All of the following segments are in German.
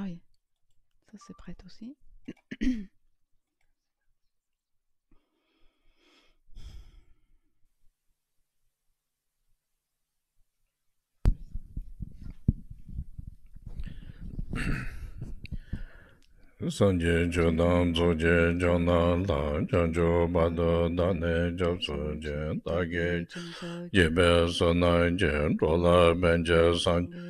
Ah oui, ça c'est prête aussi. sanje chodan tsoje chodan la chancho bado dane chapso je dage jebe sonai je rola benje sanje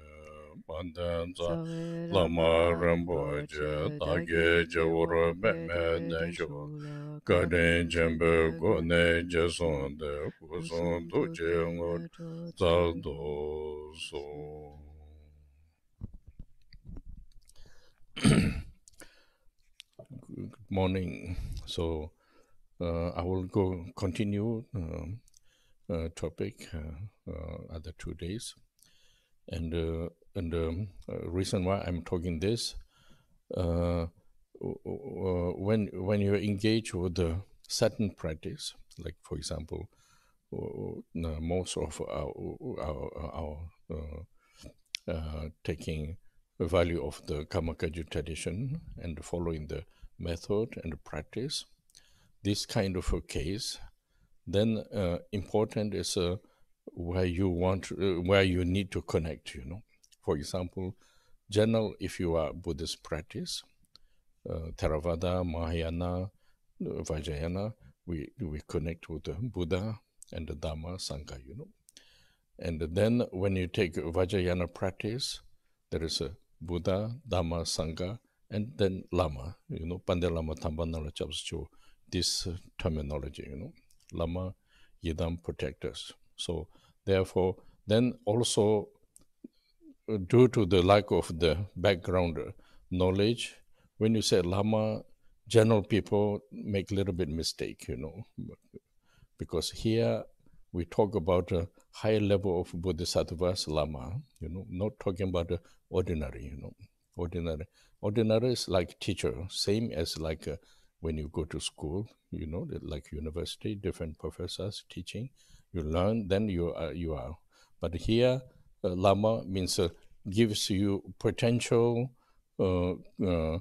반단 라마람보제 다게 저우르 메메네쇼 제손데 고손도 제응어 자도 good morning so uh, i will go continue uh, uh, topic uh, uh, other two days and uh, and the um, uh, reason why I'm talking this, uh, when when you engage with the certain practice, like for example, most of our, our, our uh, uh, taking value of the Kamakaju tradition and following the method and the practice, this kind of a case, then uh, important is uh, where you want, uh, where you need to connect, you know for example, general. if you are Buddhist practice, uh, Theravada, Mahayana, uh, Vajrayana, we, we connect with the Buddha and the Dharma, Sangha, you know. And then when you take Vajrayana practice, there is a Buddha, Dharma, Sangha, and then Lama, you know, Pandelama Lama Tambanala this uh, terminology, you know, Lama, Yidam protectors. So therefore, then also due to the lack of the background knowledge, when you say Lama, general people make a little bit mistake, you know, because here we talk about a higher level of bodhisattvas, Lama, you know, not talking about ordinary, you know, ordinary. Ordinary is like teacher, same as like a, uh, when you go to school, you know, like university, different professors teaching, you learn, then you are, you are. But here, uh, lama means uh, gives you potential uh, uh, uh,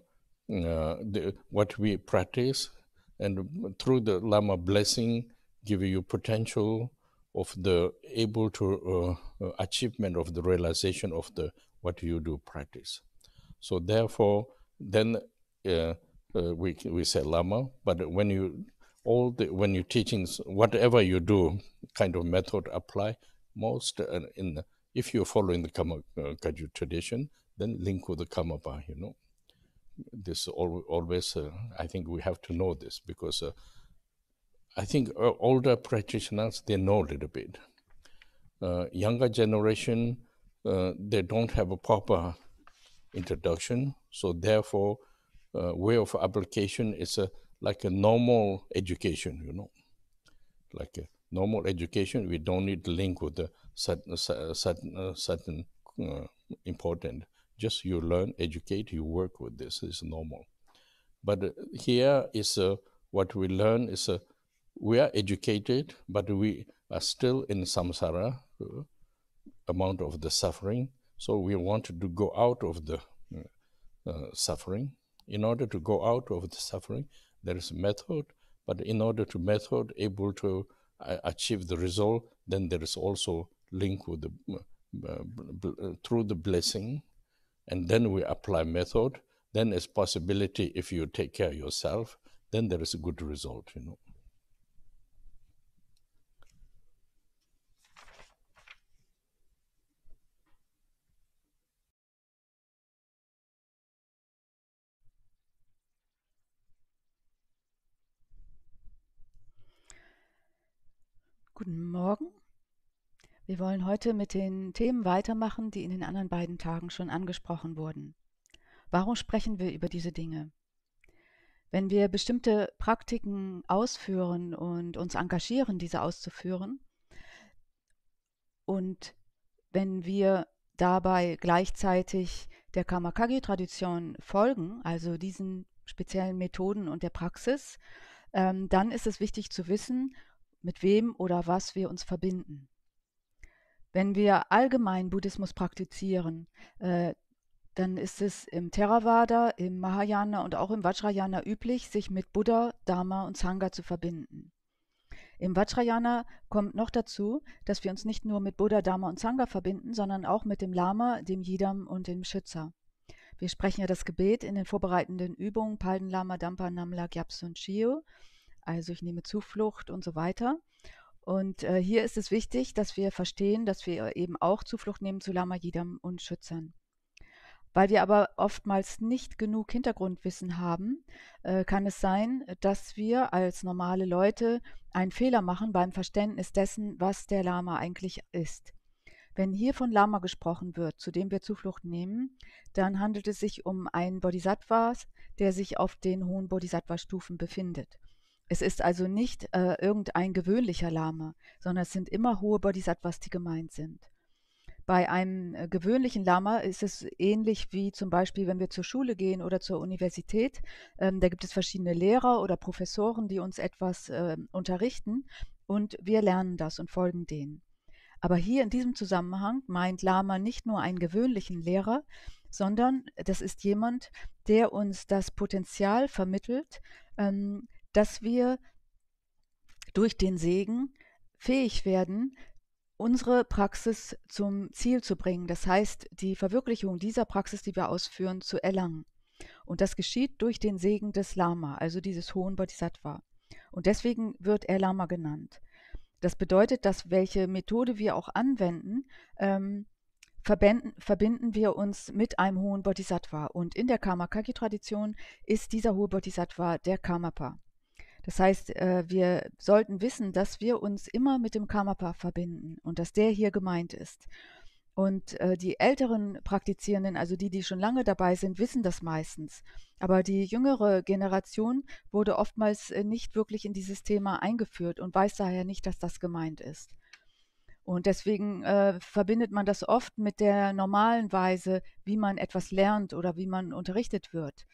the, what we practice and through the lama blessing give you potential of the able to uh, achievement of the realization of the what you do practice so therefore then we, we say lama but when you all the when you teachings whatever you do kind of method apply most in the, if you're following the Karma uh, Kagyu tradition, then link with the Kamapa. you know. This al- always, uh, I think we have to know this because uh, I think uh, older practitioners, they know a little bit. Uh, younger generation, they don't have a proper introduction, so therefore, way of application is a, like a normal education, you know. Like a normal education, we don't need to link with the certain, uh, uh, uh, certain, uh, important. Just you learn, educate, you work with this. It's normal. But here is uh, what we learn is uh, we are educated, but we are still in samsara, amount of the suffering. So we want to go out of the suffering. In order to go out of the suffering, there is a method. But in order to method able to achieve the result, then there is also link with the, uh, uh, uh, through the blessing, and then we apply method. Then it's possibility if you take care yourself, then there is a good result, you know. Guten Morgen. Wir wollen heute mit den Themen weitermachen, die in den anderen beiden Tagen schon angesprochen wurden. Warum sprechen wir über diese Dinge? Wenn wir bestimmte Praktiken ausführen und uns engagieren, diese auszuführen, und wenn wir dabei gleichzeitig der Kamakagi-Tradition folgen, also diesen speziellen Methoden und der Praxis, ähm, dann ist es wichtig zu wissen, mit wem oder was wir uns verbinden. Wenn wir allgemein Buddhismus praktizieren, äh, dann ist es im Theravada, im Mahayana und auch im Vajrayana üblich, sich mit Buddha, Dharma und Sangha zu verbinden. Im Vajrayana kommt noch dazu, dass wir uns nicht nur mit Buddha, Dharma und Sangha verbinden, sondern auch mit dem Lama, dem Yidam und dem Schützer. Wir sprechen ja das Gebet in den vorbereitenden Übungen Palden Lama Dampa Namla Gyapsun Shio. also ich nehme Zuflucht und so weiter. Und äh, hier ist es wichtig, dass wir verstehen, dass wir eben auch Zuflucht nehmen zu Lama Yidam und Schützern. Weil wir aber oftmals nicht genug Hintergrundwissen haben, äh, kann es sein, dass wir als normale Leute einen Fehler machen beim Verständnis dessen, was der Lama eigentlich ist. Wenn hier von Lama gesprochen wird, zu dem wir Zuflucht nehmen, dann handelt es sich um einen Bodhisattva, der sich auf den hohen Bodhisattva-Stufen befindet. Es ist also nicht äh, irgendein gewöhnlicher Lama, sondern es sind immer hohe Bodhisattvas, die gemeint sind. Bei einem äh, gewöhnlichen Lama ist es ähnlich wie zum Beispiel, wenn wir zur Schule gehen oder zur Universität. Ähm, da gibt es verschiedene Lehrer oder Professoren, die uns etwas äh, unterrichten und wir lernen das und folgen denen. Aber hier in diesem Zusammenhang meint Lama nicht nur einen gewöhnlichen Lehrer, sondern das ist jemand, der uns das Potenzial vermittelt, ähm, dass wir durch den Segen fähig werden, unsere Praxis zum Ziel zu bringen, das heißt die Verwirklichung dieser Praxis, die wir ausführen, zu erlangen. Und das geschieht durch den Segen des Lama, also dieses hohen Bodhisattva. Und deswegen wird er Lama genannt. Das bedeutet, dass welche Methode wir auch anwenden, ähm, verbinden, verbinden wir uns mit einem hohen Bodhisattva. Und in der Karmakaki-Tradition ist dieser hohe Bodhisattva der Karmapa. Das heißt, äh, wir sollten wissen, dass wir uns immer mit dem Karmapa verbinden und dass der hier gemeint ist. Und äh, die älteren Praktizierenden, also die, die schon lange dabei sind, wissen das meistens. Aber die jüngere Generation wurde oftmals äh, nicht wirklich in dieses Thema eingeführt und weiß daher nicht, dass das gemeint ist. Und deswegen äh, verbindet man das oft mit der normalen Weise, wie man etwas lernt oder wie man unterrichtet wird.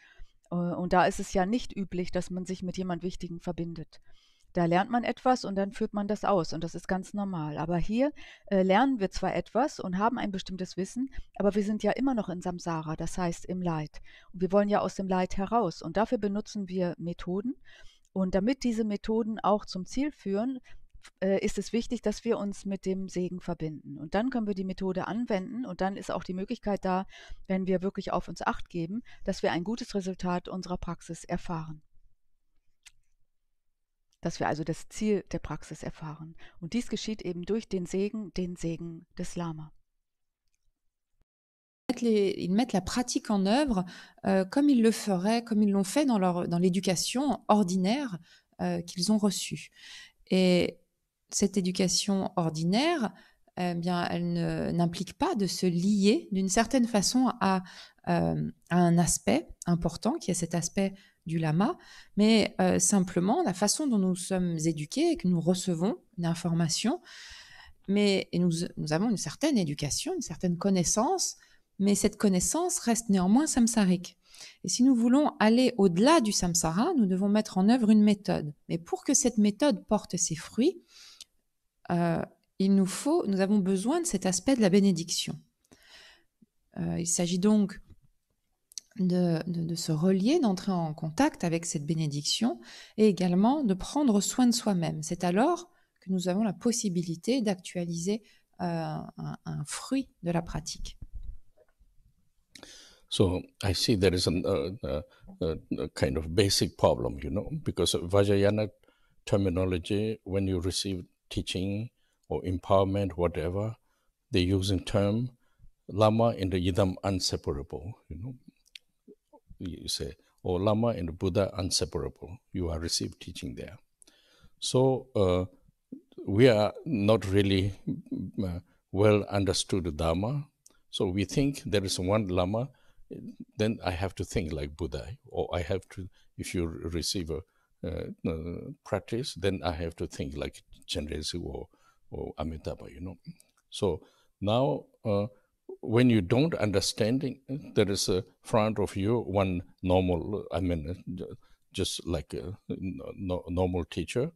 Äh, und da ist es ja nicht üblich, dass man sich mit jemand Wichtigen verbindet. Da lernt man etwas und dann führt man das aus und das ist ganz normal. Aber hier äh, lernen wir zwar etwas und haben ein bestimmtes Wissen, aber wir sind ja immer noch in Samsara, das heißt im Leid. Und wir wollen ja aus dem Leid heraus und dafür benutzen wir Methoden. Und damit diese Methoden auch zum Ziel führen, äh, ist es wichtig, dass wir uns mit dem Segen verbinden. Und dann können wir die Methode anwenden und dann ist auch die Möglichkeit da, wenn wir wirklich auf uns acht geben, dass wir ein gutes Resultat unserer Praxis erfahren. Dass wir also das Ziel der Praxis erfahren. Und dies geschieht eben durch den Segen, den Segen des Lama. Les, ils mettent la pratique en œuvre euh, comme ils le feraient, comme ils l'ont fait dans, leur, dans ordinaire euh, qu'ils ont reçue. Et cette éducation ordinaire, eh bien, elle n'implique pas de se lier d'une certaine façon euh, à, un aspect important, qui est cet aspect du lama, mais euh, simplement la façon dont nous sommes éduqués et que nous recevons l'information Mais nous, nous avons une certaine éducation, une certaine connaissance, mais cette connaissance reste néanmoins samsarique. Et si nous voulons aller au-delà du samsara, nous devons mettre en œuvre une méthode. Mais pour que cette méthode porte ses fruits, euh, il nous faut, nous avons besoin de cet aspect de la bénédiction. Euh, il s'agit donc de, se relier, d'entrer en contact avec cette bénédiction et également de prendre soin de soi-même. C'est alors que nous avons la possibilité d'actualiser euh, un, fruit de la pratique. So I see there is uh, uh, uh, a kind of basic problem, you know, because Vajrayana terminology, when you receive teaching or empowerment, whatever they use in term, Lama and the Idam unseparable. You know, you say, oh, Lama and the Buddha unseparable. You are received teaching there. So uh, we are not really mm, uh, well understood Dharma. So we think there is one Lama, then I have to think like Buddha, or I have to, if you receive a uh, uh practice, then I have to think like Generosity or, or Amitabha, you know. So now, uh, when you don't understanding, there is a front of you one normal, I mean, uh, just like a uh, normal teacher.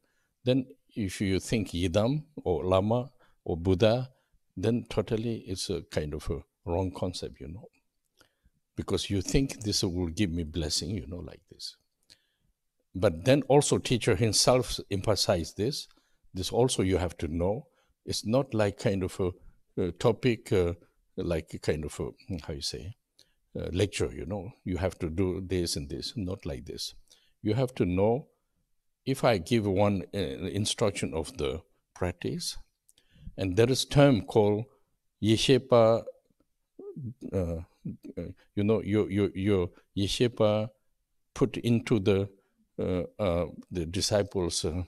Then if you think Yidam or Lama or Buddha, then totally it's a kind of a wrong concept, you know. Because you think this will give me blessing, you know, like this. But then also teacher himself emphasized this, this also you have to know. It's not like kind of a, a topic, uh, like kind of a, hmm, how you say, uh, lecture, you know. You have to do this and this, not like this. You have to know if I give one uh, instruction of the practice, and there is term called Yeshepa, uh, you know, your, your, your Yeshepa put into the, uh, uh, the disciples' uh,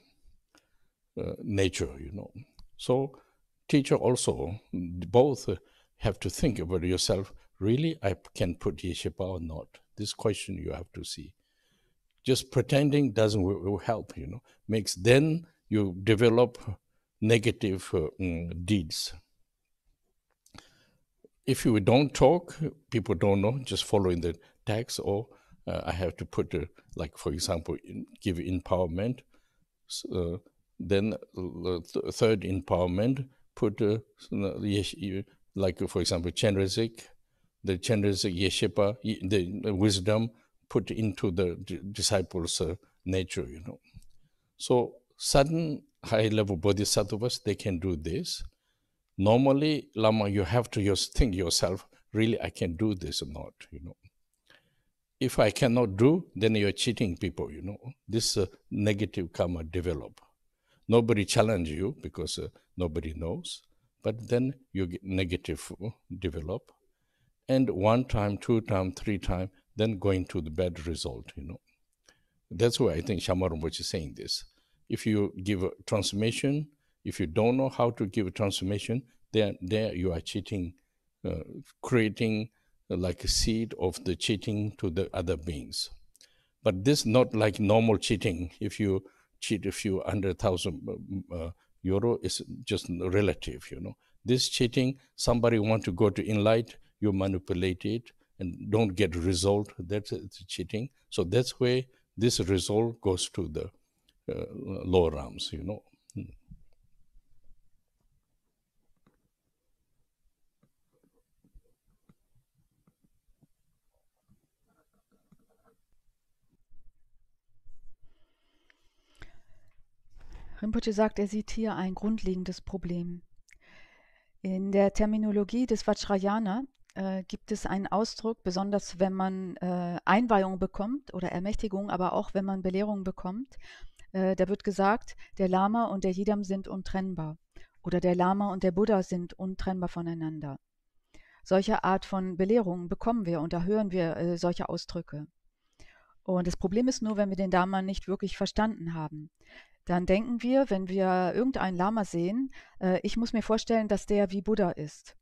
uh, nature, you know. So teacher also, both have to think about yourself, really I can put Yeshiva or not? This question you have to see. Just pretending doesn't help, you know. Makes then you develop negative uh, mm, deeds. If you don't talk, people don't know, just following the text, or uh, I have to put, a, uh, like, for example, in, give empowerment. So, uh, then th third empowerment, put uh, like for example Chenrizik, the Chenrizik Yeshipa, the wisdom put into the disciples' uh, nature, you know. So sudden high-level bodhisattvas, they can do this. Normally, Lama, you have to just think yourself, really, I can do this or not, you know. If I cannot do, then you're cheating people, you know. This uh, negative karma develop nobody challenge you because uh, nobody knows but then you get negative develop and one time two time three time then going to the bad result you know that's why i think shama rinpoche is saying this if you give a transformation if you don't know how to give a transformation then there you are cheating uh, creating uh, like a seed of the cheating to the other beings but this not like normal cheating if you cheat a few hundred thousand uh, uh, euro is just relative, you know. This cheating, somebody want to go to Enlight, you manipulate it and don't get result. That's cheating. So that's where this result goes to the uh, lower arms, you know. Rinpoche sagt, er sieht hier ein grundlegendes Problem. In der Terminologie des Vajrayana äh, gibt es einen Ausdruck, besonders wenn man äh, Einweihung bekommt oder Ermächtigung, aber auch wenn man Belehrung bekommt. Äh, da wird gesagt, der Lama und der Jidam sind untrennbar oder der Lama und der Buddha sind untrennbar voneinander. Solche Art von Belehrungen bekommen wir und da hören wir äh, solche Ausdrücke. Und das Problem ist nur, wenn wir den Dharma nicht wirklich verstanden haben dann denken wir, wenn wir irgendeinen Lama sehen, äh, ich muss mir vorstellen, dass der wie Buddha ist.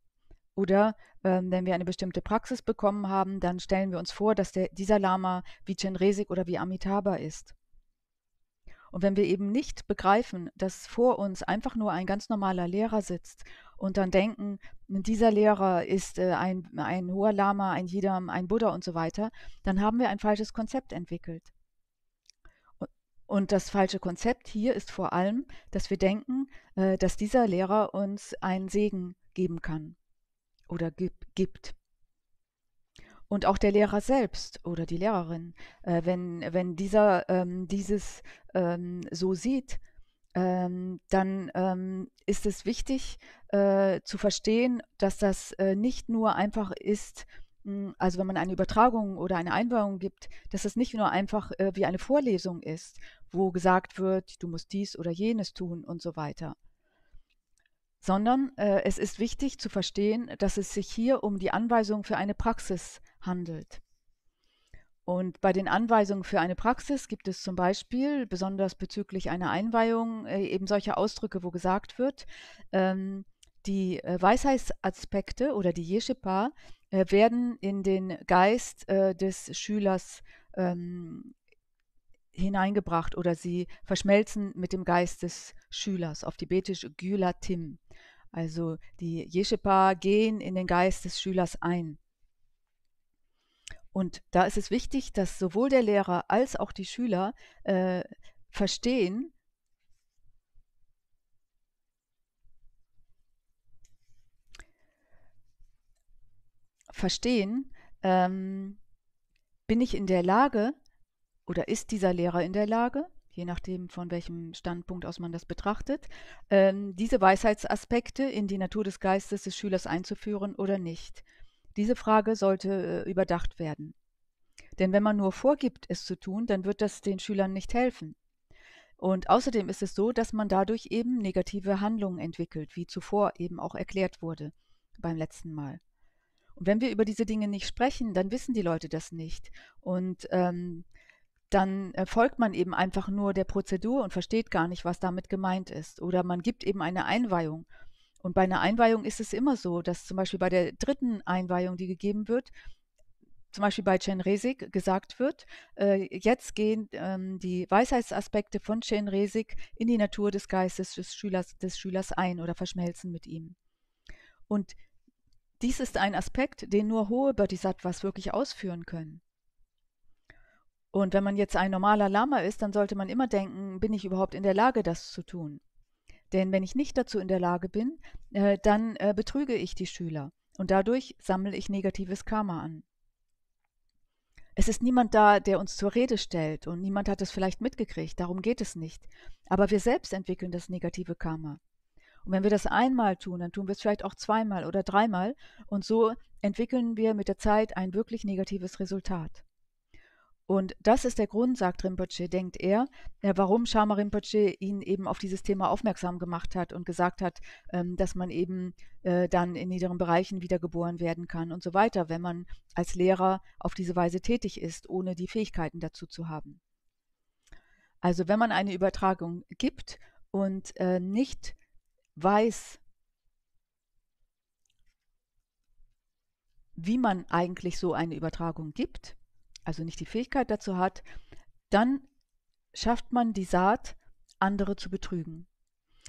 Oder ähm, wenn wir eine bestimmte Praxis bekommen haben, dann stellen wir uns vor, dass der, dieser Lama wie Chenresik oder wie Amitabha ist. Und wenn wir eben nicht begreifen, dass vor uns einfach nur ein ganz normaler Lehrer sitzt und dann denken, dieser Lehrer ist äh, ein, ein hoher Lama, ein Jidam, ein Buddha und so weiter, dann haben wir ein falsches Konzept entwickelt. Und das falsche Konzept hier ist vor allem, dass wir denken, äh, dass dieser Lehrer uns einen Segen geben kann oder gibt. Und auch der Lehrer selbst oder die Lehrerin, äh, wenn, wenn dieser ähm, dieses ähm, so sieht, ähm, dann ähm, ist es wichtig äh, zu verstehen, dass das äh, nicht nur einfach ist, also wenn man eine Übertragung oder eine Einweihung gibt, dass es nicht nur einfach äh, wie eine Vorlesung ist, wo gesagt wird, du musst dies oder jenes tun und so weiter, sondern äh, es ist wichtig zu verstehen, dass es sich hier um die Anweisung für eine Praxis handelt. Und bei den Anweisungen für eine Praxis gibt es zum Beispiel, besonders bezüglich einer Einweihung, äh, eben solche Ausdrücke, wo gesagt wird, ähm, die äh, Weisheitsaspekte oder die Yeshipa äh, werden in den Geist äh, des Schülers ähm, hineingebracht oder sie verschmelzen mit dem Geist des Schülers, auf Tibetisch Gyulatim. Also die Yeshepa gehen in den Geist des Schülers ein. Und da ist es wichtig, dass sowohl der Lehrer als auch die Schüler äh, verstehen, verstehen, ähm, bin ich in der Lage oder ist dieser Lehrer in der Lage, je nachdem von welchem Standpunkt aus man das betrachtet, ähm, diese Weisheitsaspekte in die Natur des Geistes des Schülers einzuführen oder nicht. Diese Frage sollte äh, überdacht werden. Denn wenn man nur vorgibt, es zu tun, dann wird das den Schülern nicht helfen. Und außerdem ist es so, dass man dadurch eben negative Handlungen entwickelt, wie zuvor eben auch erklärt wurde beim letzten Mal. Und wenn wir über diese Dinge nicht sprechen, dann wissen die Leute das nicht. Und ähm, dann äh, folgt man eben einfach nur der Prozedur und versteht gar nicht, was damit gemeint ist. Oder man gibt eben eine Einweihung. Und bei einer Einweihung ist es immer so, dass zum Beispiel bei der dritten Einweihung, die gegeben wird, zum Beispiel bei Chen Chenresig gesagt wird, äh, jetzt gehen ähm, die Weisheitsaspekte von Chen Chenresig in die Natur des Geistes des Schülers, des Schülers ein oder verschmelzen mit ihm. Und dies ist ein Aspekt, den nur hohe Bodhisattvas wirklich ausführen können. Und wenn man jetzt ein normaler Lama ist, dann sollte man immer denken, bin ich überhaupt in der Lage, das zu tun? Denn wenn ich nicht dazu in der Lage bin, äh, dann äh, betrüge ich die Schüler und dadurch sammle ich negatives Karma an. Es ist niemand da, der uns zur Rede stellt und niemand hat es vielleicht mitgekriegt, darum geht es nicht. Aber wir selbst entwickeln das negative Karma. Und wenn wir das einmal tun, dann tun wir es vielleicht auch zweimal oder dreimal. Und so entwickeln wir mit der Zeit ein wirklich negatives Resultat. Und das ist der Grund, sagt Rinpoche, denkt er, äh, warum Sharma Rinpoche ihn eben auf dieses Thema aufmerksam gemacht hat und gesagt hat, ähm, dass man eben äh, dann in niederen Bereichen wiedergeboren werden kann und so weiter, wenn man als Lehrer auf diese Weise tätig ist, ohne die Fähigkeiten dazu zu haben. Also wenn man eine Übertragung gibt und äh, nicht weiß, wie man eigentlich so eine Übertragung gibt, also nicht die Fähigkeit dazu hat, dann schafft man die Saat, andere zu betrügen.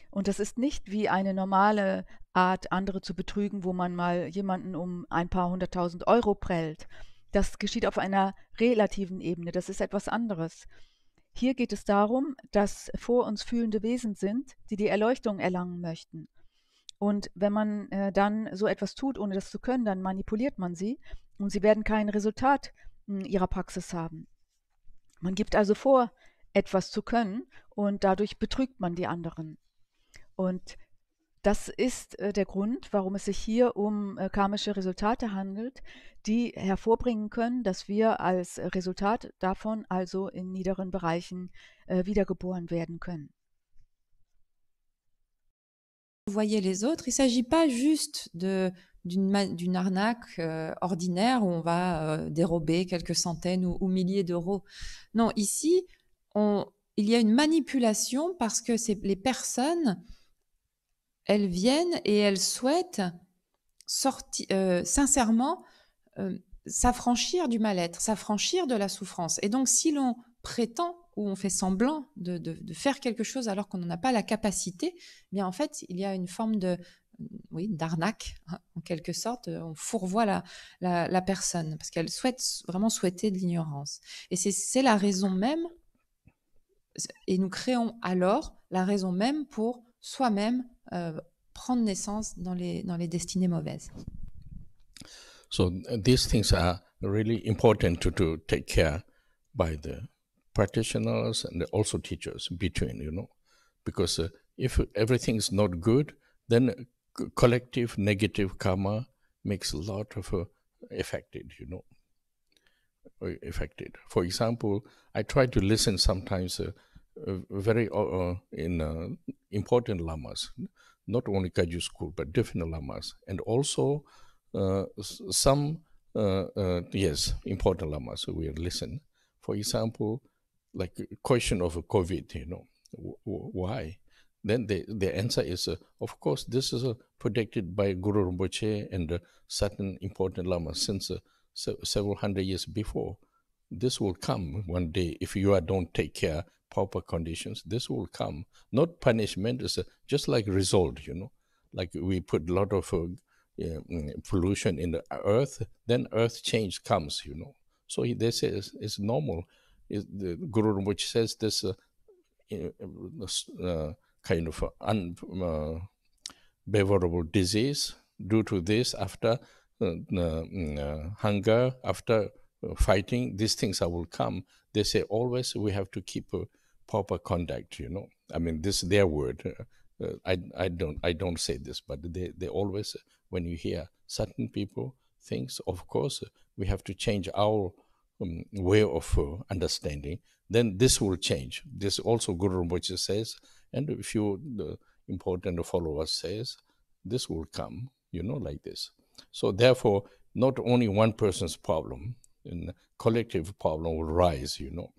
Und das ist nicht wie eine normale Art, andere zu betrügen, wo man mal jemanden um ein paar hunderttausend Euro prellt. Das geschieht auf einer relativen Ebene. Das ist etwas anderes. Hier geht es darum, dass vor uns fühlende Wesen sind, die die Erleuchtung erlangen möchten. Und wenn man äh, dann so etwas tut, ohne das zu können, dann manipuliert man sie und sie werden kein Resultat mh, hm, ihrer Praxis haben. Man gibt also vor, etwas zu können und dadurch betrügt man die anderen. Und das ist äh, der Grund, warum es sich hier um äh, karmische Resultate handelt, die hervorbringen können, dass wir als äh, Resultat davon also in niederen Bereichen äh, wiedergeboren werden können. Voyez les autres, il ne s'agit pas juste d'une arnaque euh, ordinaire où on va euh, dérober quelques centaines ou, ou milliers d'euros. Non, ici, on, il y a une manipulation parce que les personnes elles viennent et elles souhaitent euh, sincèrement euh, s'affranchir du mal-être, s'affranchir de la souffrance. Et donc si l'on prétend ou on fait semblant de, faire quelque chose alors qu'on n'en a pas la capacité, eh bien en fait il y a une forme de euh, oui, d'arnaque, hein, en quelque sorte, on fourvoie la, la, la personne, parce qu'elle souhaite vraiment souhaiter de l'ignorance. Et c'est la raison même, et nous créons alors la raison même pour soi-même Euh, prendre naissance dans les, dans les destinées mauvaises. So these things are really important to, to take care by the practitioners and also teachers between, you know, because uh, if everything is not good, then collective negative karma makes a lot of uh, affected, you know, uh, affected. For example, I try to listen sometimes uh, very uh, uh, in, uh, important lamas, not only Kagyu school, but different lamas, and also some, yes, important lamas we listen. For example, like question of COVID, you know, why? Then the, the answer is, uh, of course, this is uh, protected by Guru Rinpoche and uh, certain important lamas since se several hundred years before. This will come one day if you don't take care proper conditions, this will come. Not punishment, it's a, just like result, you know. Like we put a lot of uh, pollution in the earth, then earth change comes, you know. So they say it's, it's normal. It's the Guru which says this uh, uh, kind of unbearable uh, disease due to this after uh, uh, hunger, after fighting, these things will come. They say always we have to keep proper conduct, you know. I mean, this is their word. Uh, I, I don't I don't say this, but they, they always uh, when you hear certain people things, of course uh, we have to change our um, way of uh, understanding. Then this will change. This also Guru Rinpoche says, and a few important followers says, this will come. You know, like this. So therefore, not only one person's problem, and collective problem will rise. You know.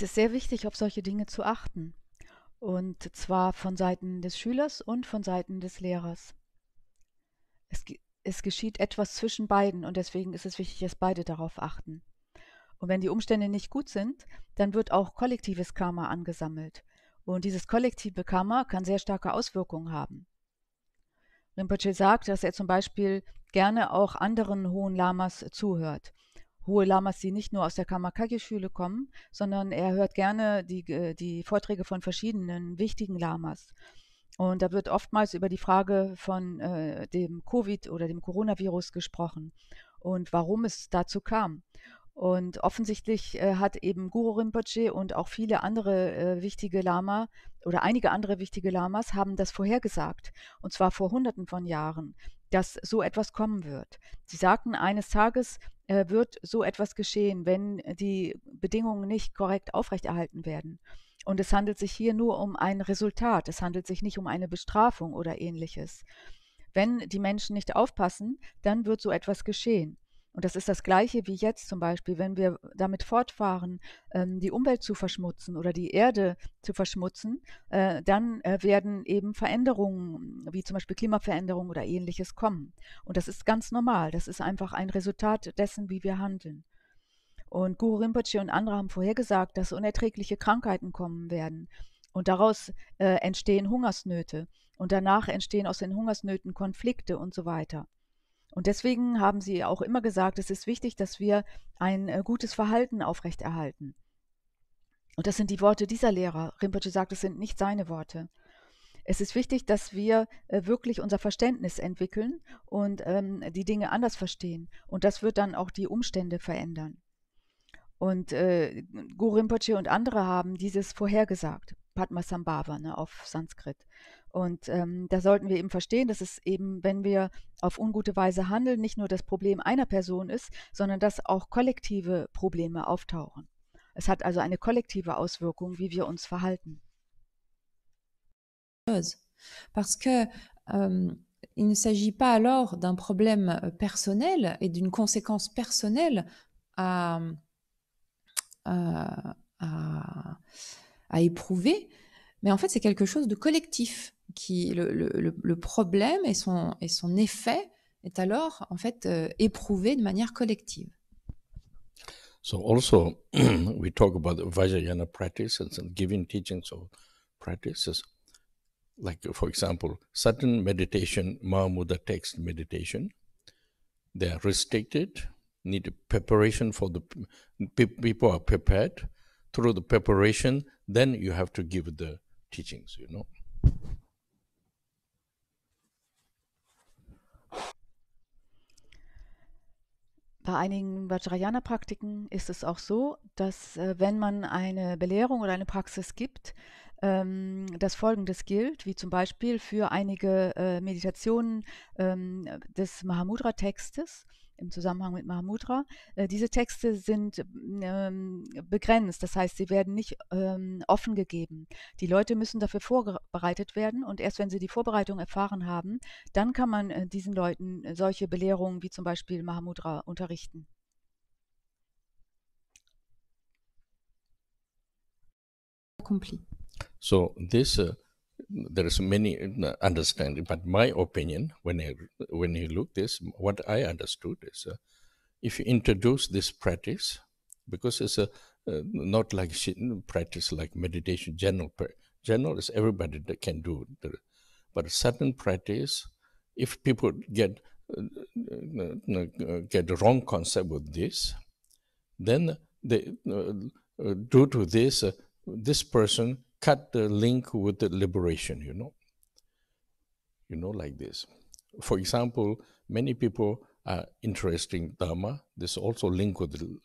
Es ist sehr wichtig, auf solche Dinge zu achten. Und zwar von Seiten des Schülers und von Seiten des Lehrers. Es, es geschieht etwas zwischen beiden und deswegen ist es wichtig, dass beide darauf achten. Und wenn die Umstände nicht gut sind, dann wird auch kollektives Karma angesammelt. Und dieses kollektive Karma kann sehr starke Auswirkungen haben. Rinpoche sagt, dass er zum Beispiel gerne auch anderen hohen Lamas zuhört hohe Lamas, die nicht nur aus der Kamakage-Schule kommen, sondern er hört gerne die, äh, die Vorträge von verschiedenen wichtigen Lamas. Und da wird oftmals über die Frage von äh, dem Covid oder dem Coronavirus gesprochen und warum es dazu kam. Und offensichtlich äh, hat eben Guru Rinpoche und auch viele andere äh, wichtige Lama oder einige andere wichtige Lamas haben das vorhergesagt. Und zwar vor Hunderten von Jahren, dass so etwas kommen wird. Sie sagten eines Tages, äh, wird so etwas geschehen, wenn die Bedingungen nicht korrekt aufrechterhalten werden. Und es handelt sich hier nur um ein Resultat, es handelt sich nicht um eine Bestrafung oder ähnliches. Wenn die Menschen nicht aufpassen, dann wird so etwas geschehen. Und das ist das Gleiche wie jetzt zum Beispiel, wenn wir damit fortfahren, ähm, die Umwelt zu verschmutzen oder die Erde zu verschmutzen, äh, dann äh, werden eben Veränderungen, wie zum Beispiel Klimaveränderungen oder ähnliches, kommen. Und das ist ganz normal. Das ist einfach ein Resultat dessen, wie wir handeln. Und Guru Rinpoche und andere haben vorhergesagt, dass unerträgliche Krankheiten kommen werden. Und daraus äh, entstehen Hungersnöte. Und danach entstehen aus den Hungersnöten Konflikte und so weiter. Und deswegen haben sie auch immer gesagt, es ist wichtig, dass wir ein äh, gutes Verhalten aufrechterhalten. Und das sind die Worte dieser Lehrer. Rinpoche sagt, es sind nicht seine Worte. Es ist wichtig, dass wir äh, wirklich unser Verständnis entwickeln und ähm, die Dinge anders verstehen. Und das wird dann auch die Umstände verändern. Und äh, Guru Rinpoche und andere haben dieses vorhergesagt. Padmasambhava ne, auf Sanskrit. Und ähm, da sollten wir eben verstehen, dass es eben, wenn wir auf ungute Weise handeln, nicht nur das Problem einer Person ist, sondern dass auch kollektive Probleme auftauchen. Es hat also eine kollektive Auswirkung, wie wir uns verhalten. Parce que euh, il ne s'agit pas alors d'un problème euh, personnel et d'une conséquence personnelle à, à, à, à éprouver, mais en fait c'est quelque chose de collectif qui le, le, le, problème et son, et son effet est alors en fait euh, éprouvé de manière collective. So also we talk about the Vajrayana practice and giving teachings or practices. Like for example, certain meditation, Mahamudra text meditation, they are restricted, need preparation for the people are prepared. Through the preparation, then you have to give the teachings, you know. Bei einigen Vajrayana-Praktiken ist es auch so, dass äh, wenn man eine Belehrung oder eine Praxis gibt, ähm, dass Folgendes gilt, wie zum Beispiel für einige äh, Meditationen ähm, des Mahamudra-Textes, im Zusammenhang mit Mahamudra. Äh, diese Texte sind ähm, begrenzt, das heißt, sie werden nicht ähm, offen gegeben. Die Leute müssen dafür vorbereitet werden und erst wenn sie die Vorbereitung erfahren haben, dann kann man äh, diesen Leuten äh, solche Belehrungen wie zum Beispiel Mahamudra unterrichten. So, this uh, there is many uh, understanding, but my opinion, when I, when you look this, what I understood is, uh, if you introduce this practice, because it's a uh, not like practice like meditation, general general is everybody that can do, it. but certain practice, if people get uh, uh, get the wrong concept with this, then they uh, due to this, this person cut the link with the liberation, you know. You know, like this. For example, many people are interested in Dharma. This also link with the,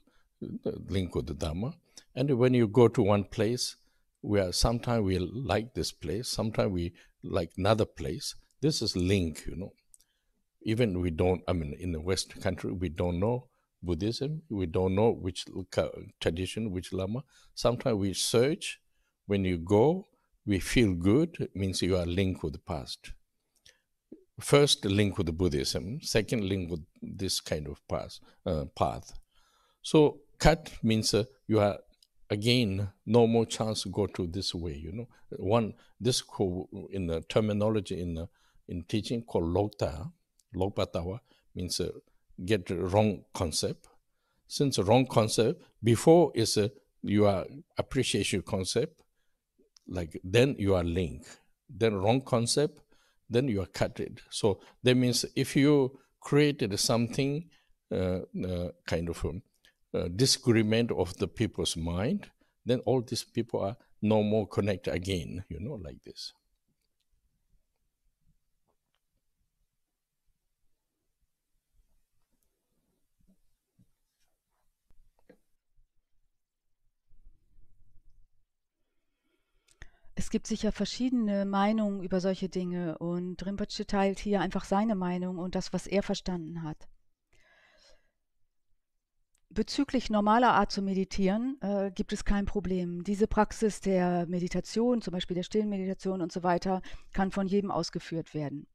link with the Dharma. And when you go to one place, where sometimes we like this place, sometimes we like another place. This is link, you know. Even we don't, I mean, in the Western country, we don't know Buddhism. We don't know which uh, tradition, which Lama. Sometimes we search when you go, we feel good, it means you are linked with the past. First, link with Buddhism. Second, link with this kind of path. Uh, path. So, cut means uh, you are again no more chance to go to this way. You know, one this in the terminology in the, in teaching called lokta, lokpatawa means uh, get wrong concept. Since wrong concept before is a uh, you are appreciation concept, like then you are linked. Then wrong concept, then you are cut it. So that means if you created something uh, uh, kind of a, disagreement of the people's mind, then all these people are no more connected again, you know, like this. gibt sicher verschiedene Meinungen über solche Dinge und Rinpoche teilt hier einfach seine Meinung und das, was er verstanden hat. Bezüglich normaler Art zu meditieren äh, gibt es kein Problem. Diese Praxis der Meditation, zum Beispiel der stillen Meditation und so weiter, kann von jedem ausgeführt werden.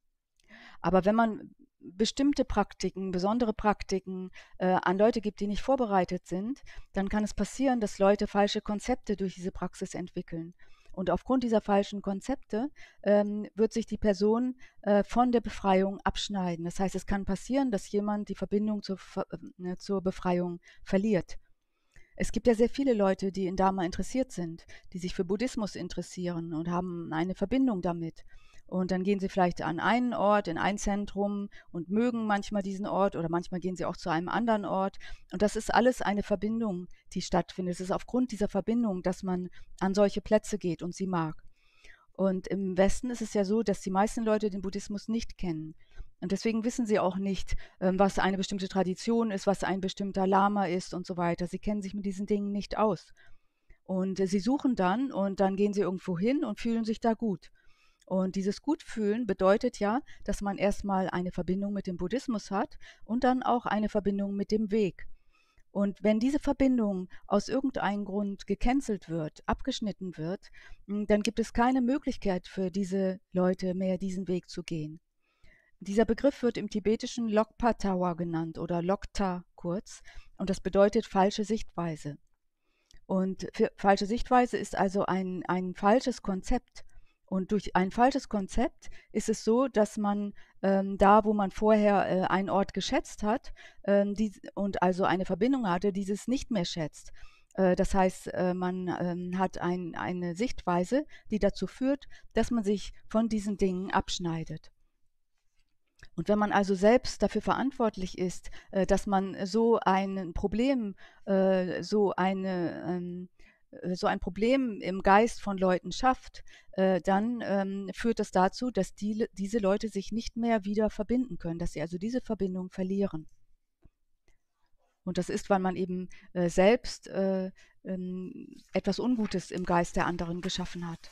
Aber wenn man bestimmte Praktiken, besondere Praktiken äh, an Leute gibt, die nicht vorbereitet sind, dann kann es passieren, dass Leute falsche Konzepte durch diese Praxis entwickeln. Und aufgrund dieser falschen Konzepte ähm, wird sich die Person äh, von der Befreiung abschneiden. Das heißt, es kann passieren, dass jemand die Verbindung zur, äh, ne, zur Befreiung verliert. Es gibt ja sehr viele Leute, die in Dharma interessiert sind, die sich für Buddhismus interessieren und haben eine Verbindung damit. Und dann gehen sie vielleicht an einen Ort, in ein Zentrum und mögen manchmal diesen Ort oder manchmal gehen sie auch zu einem anderen Ort. Und das ist alles eine Verbindung, die stattfindet. Es ist aufgrund dieser Verbindung, dass man an solche Plätze geht und sie mag. Und im Westen ist es ja so, dass die meisten Leute den Buddhismus nicht kennen. Und deswegen wissen sie auch nicht, ähm, was eine bestimmte Tradition ist, was ein bestimmter Lama ist und so weiter. Sie kennen sich mit diesen Dingen nicht aus. Und äh, sie suchen dann und dann gehen sie irgendwo hin und fühlen sich da gut. Und dieses Gutfühlen bedeutet ja, dass man erstmal eine Verbindung mit dem Buddhismus hat und dann auch eine Verbindung mit dem Weg. Und wenn diese Verbindung aus irgendeinem Grund gecancelt wird, abgeschnitten wird, hm, dann gibt es keine Möglichkeit für diese Leute mehr diesen Weg zu gehen. Dieser Begriff wird im tibetischen Lokpa Tawa genannt oder Lokta kurz und das bedeutet falsche Sichtweise. Und falsche Sichtweise ist also ein, ein falsches Konzept, und durch ein falsches Konzept ist es so, dass man ähm, da, wo man vorher äh, einen Ort geschätzt hat ähm, die, und also eine Verbindung hatte, dieses nicht mehr schätzt. Äh, das heißt, äh, man ähm, hat ein, eine Sichtweise, die dazu führt, dass man sich von diesen Dingen abschneidet. Und wenn man also selbst dafür verantwortlich ist, äh, dass man so ein Problem, äh, so eine ähm, äh, so ein Problem im Geist von Leuten schafft, äh, dann ähm, führt das dazu, dass die, diese Leute sich nicht mehr wieder verbinden können, dass sie also diese Verbindung verlieren. Und das ist, weil man eben äh, selbst ähm, etwas Ungutes im Geist der anderen geschaffen hat.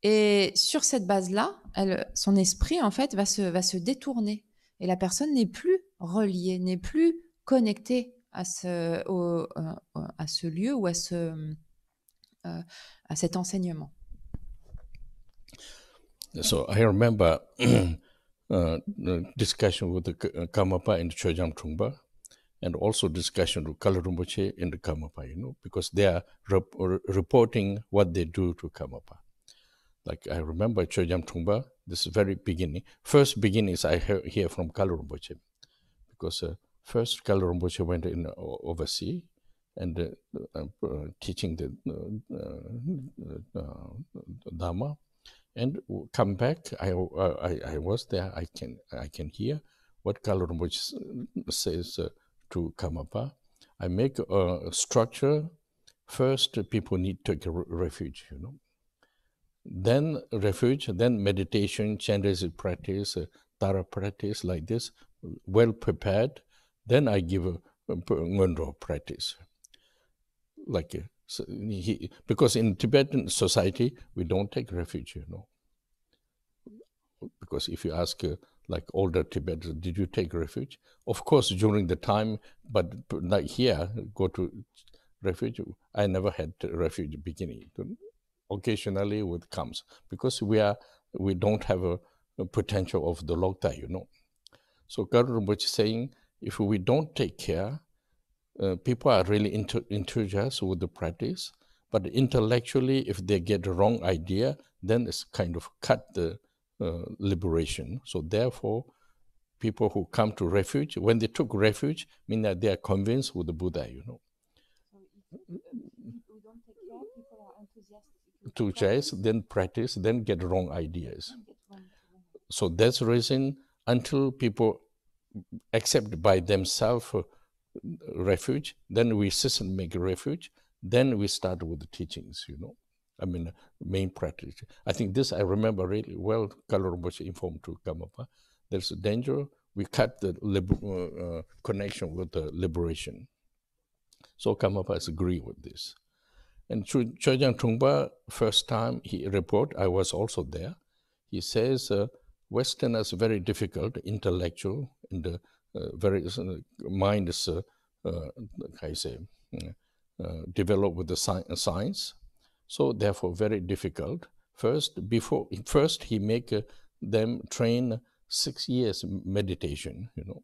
Et sur cette base-là, son esprit en fait va se, va se détourner et la personne n'est plus reliée, n'est plus connectée à ce, au, euh, à ce lieu ou à, ce, euh, à cet enseignement. So I remember uh, discussion with the uh, Kamapa in Chojam Trungpa, and also discussion with Kalarumboche in the Kamapa, you know, because they are rep uh, reporting what they do to Kamapa. Like I remember Chojam Trungpa, this very beginning. First beginnings I hear, hear from Kalarumboche, because uh, first Carlo Rinpoche went in uh, overseas and uh, uh, teaching the uh, uh, Dharma, and come back. I, I, I was there. I can I can hear what Carlo Rinpoche says to Kamapa. I make a structure. First, people need to take refuge. You know then refuge, then meditation, chandras practice, uh, tara practice like this, well prepared, then I give a practice. Like uh, so he, because in Tibetan society we don't take refuge, you know. Because if you ask uh, like older Tibetans, did you take refuge? Of course, during the time, but like here, go to refuge. I never had refuge beginning. Occasionally, it comes because we are we don't have a, a potential of the logta, you know. So Garuda is saying if we don't take care, uh, people are really into, enthusiastic with the practice, but intellectually, if they get the wrong idea, then it's kind of cut the uh, liberation. So therefore, people who come to refuge, when they took refuge, mean that they are convinced with the Buddha, you know. To chase, then practice, then get wrong ideas. So that's reason until people accept by themselves refuge, then we make refuge, then we start with the teachings, you know. I mean, main practice. I think this I remember really well, Karl Rinpoche informed to Kamapa, There's a danger, we cut the uh, uh, connection with the liberation. So Kamapa has agreed with this. And Chojang Trungpa, first time he report, I was also there. He says, uh, Westerners very difficult, intellectual, and uh, uh, various mind is, I uh, uh, say, uh, developed with the sci science. So therefore, very difficult. First, before first he make them train six years meditation. You know,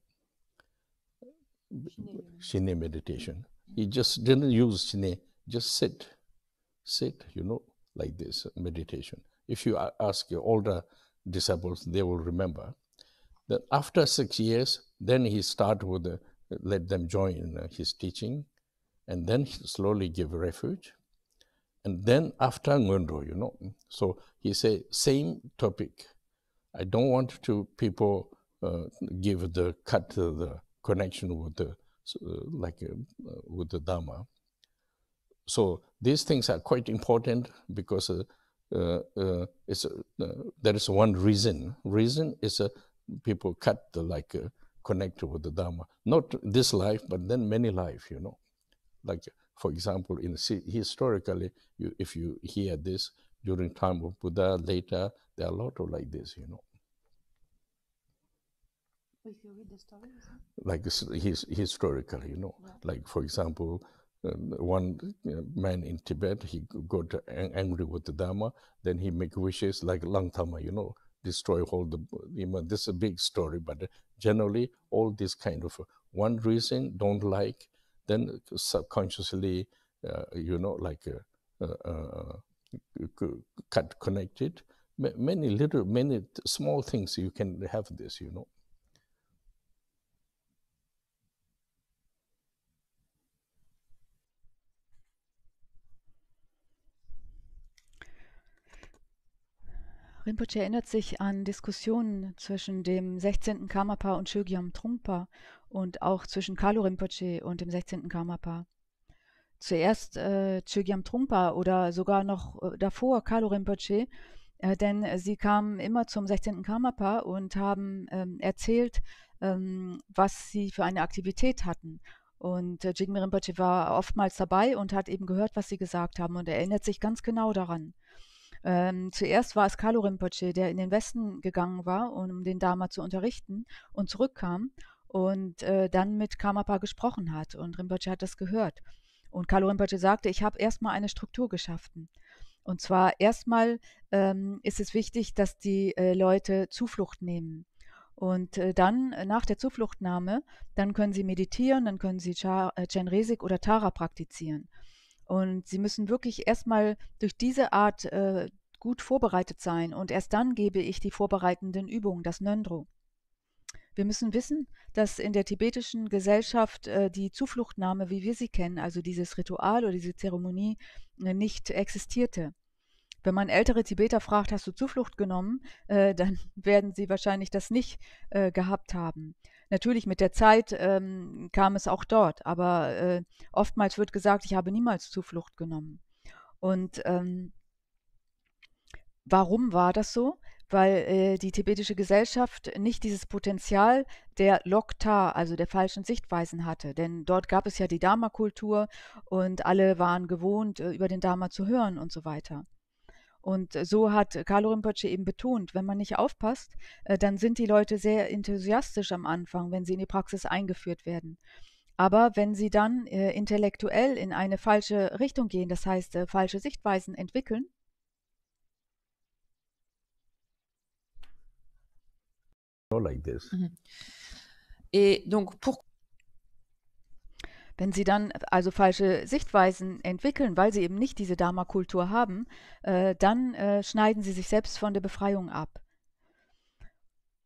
Shine meditation. Mm-hmm. He just didn't use Shine. Just sit, sit. You know, like this meditation. If you ask your older disciples, they will remember that after six years, then he started with the, uh, let them join uh, his teaching, and then slowly give refuge. And then after Ngundo, you know. So he said, same topic. I don't want to people uh, give the cut the connection with the uh, like uh, with the Dharma. So these things are quite important because there is one reason. Reason is people cut the like uh, connected with the Dharma. Not this life, but then many life, you know. Like, for example, in historically, you, if you hear this during time of Buddha, later, there are a lot of like this, you know. If you read the story, Like his, historically, you know. Yeah. Like, for example, um, uh, one man in Tibet, he got angry with the Dharma, then he make wishes like Langtama, you know, destroy all the this is a big story but generally all this kind of one reason don't like then subconsciously uh, you know like uh, uh, uh cut connected many little many small things you can have this you know Rinpoche erinnert sich an Diskussionen zwischen dem 16. Karmapa und Shögyam Trungpa und auch zwischen Kalu Rinpoche und dem 16. Karmapa. Zuerst äh, Chögyam Trungpa oder sogar noch äh, davor Kalu Rinpoche, äh, denn sie kamen immer zum 16. Karmapa und haben ähm, erzählt, ähm, was sie für eine Aktivität hatten. Und äh, Jigme Rinpoche war oftmals dabei und hat eben gehört, was sie gesagt haben und erinnert sich ganz genau daran. Ähm, zuerst war es Carlo Rinpoche, der in den Westen gegangen war, um den Dharma zu unterrichten und zurückkam und äh, dann mit Karmapa gesprochen hat. Und Rinpoche hat das gehört. Und Carlo Rinpoche sagte, ich habe erstmal eine Struktur geschaffen. Und zwar erstmal ähm, ist es wichtig, dass die äh, Leute Zuflucht nehmen. Und äh, dann äh, nach der Zufluchtnahme, dann können sie meditieren, dann können sie Char, äh, Chenresik oder Tara praktizieren. Und sie müssen wirklich erstmal durch diese Art äh, gut vorbereitet sein und erst dann gebe ich die vorbereitenden Übungen, das Nöndro. Wir müssen wissen, dass in der tibetischen Gesellschaft äh, die Zufluchtnahme, wie wir sie kennen, also dieses Ritual oder diese Zeremonie, äh, nicht existierte. Wenn man ältere Tibeter fragt, hast du Zuflucht genommen, äh, dann werden sie wahrscheinlich das nicht äh, gehabt haben. Natürlich mit der Zeit ähm, kam es auch dort, aber äh, oftmals wird gesagt, ich habe niemals Zuflucht genommen. Und ähm, warum war das so? Weil äh, die tibetische Gesellschaft nicht dieses Potenzial der Lokta, also der falschen Sichtweisen hatte. Denn dort gab es ja die Dharma-Kultur und alle waren gewohnt, äh, über den Dharma zu hören und so weiter. Und so hat Carlo Rinpoche eben betont, wenn man nicht aufpasst, äh, dann sind die Leute sehr enthusiastisch am Anfang, wenn sie in die Praxis eingeführt werden. Aber wenn sie dann äh, intellektuell in eine falsche Richtung gehen, das heißt äh, falsche Sichtweisen entwickeln, like mhm. Et donc pour wenn sie dann äh, also falsche Sichtweisen entwickeln, weil sie eben nicht diese Dharma-Kultur haben, äh, dann äh, schneiden sie sich selbst von der Befreiung ab.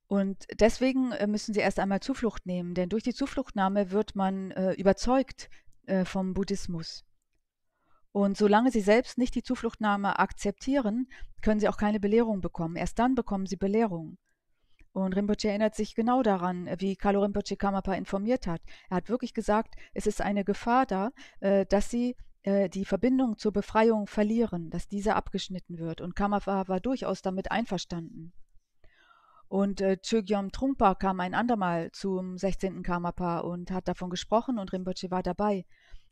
Und deswegen äh, müssen sie erst einmal Zuflucht nehmen, denn durch die Zufluchtnahme wird man äh, überzeugt äh, vom Buddhismus. Und solange sie selbst nicht die Zufluchtnahme akzeptieren, können sie auch keine Belehrung bekommen. Erst dann bekommen sie Belehrung. Und Rinpoche erinnert sich genau daran, äh, wie Carlo Rinpoche Kamapa informiert hat. Er hat wirklich gesagt, es ist eine Gefahr da, äh, dass sie äh, die Verbindung zur Befreiung verlieren, dass diese abgeschnitten wird. Und Kamapa war durchaus damit einverstanden. Und äh, Chögyam Trungpa kam ein andermal zum 16. Kamapa und hat davon gesprochen und Rinpoche war dabei.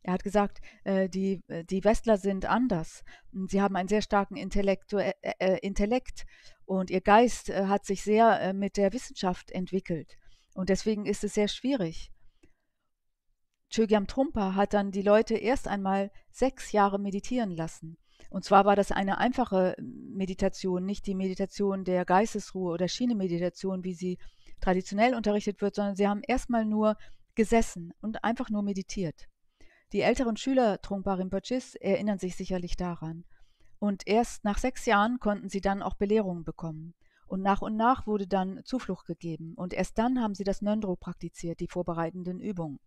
Er hat gesagt, die, die Westler sind anders. Sie haben einen sehr starken Intellektu äh, Intellekt und ihr Geist äh, hat sich sehr äh, mit der Wissenschaft entwickelt. Und deswegen ist es sehr schwierig. Chögyam Trumpa hat dann die Leute erst einmal sechs Jahre meditieren lassen. Und zwar war das eine einfache ähm, Meditation, nicht die Meditation der Geistesruhe oder Schienemeditation, wie sie traditionell unterrichtet wird, sondern sie haben erstmal nur gesessen und einfach nur meditiert. Die älteren Schüler Trungpa Rinpoche erinnern sich sicherlich daran. Und erst nach sechs Jahren konnten sie dann auch Belehrungen bekommen. Und nach und nach wurde dann Zuflucht gegeben. Und erst dann haben sie das Nöndro praktiziert, die vorbereitenden Übungen.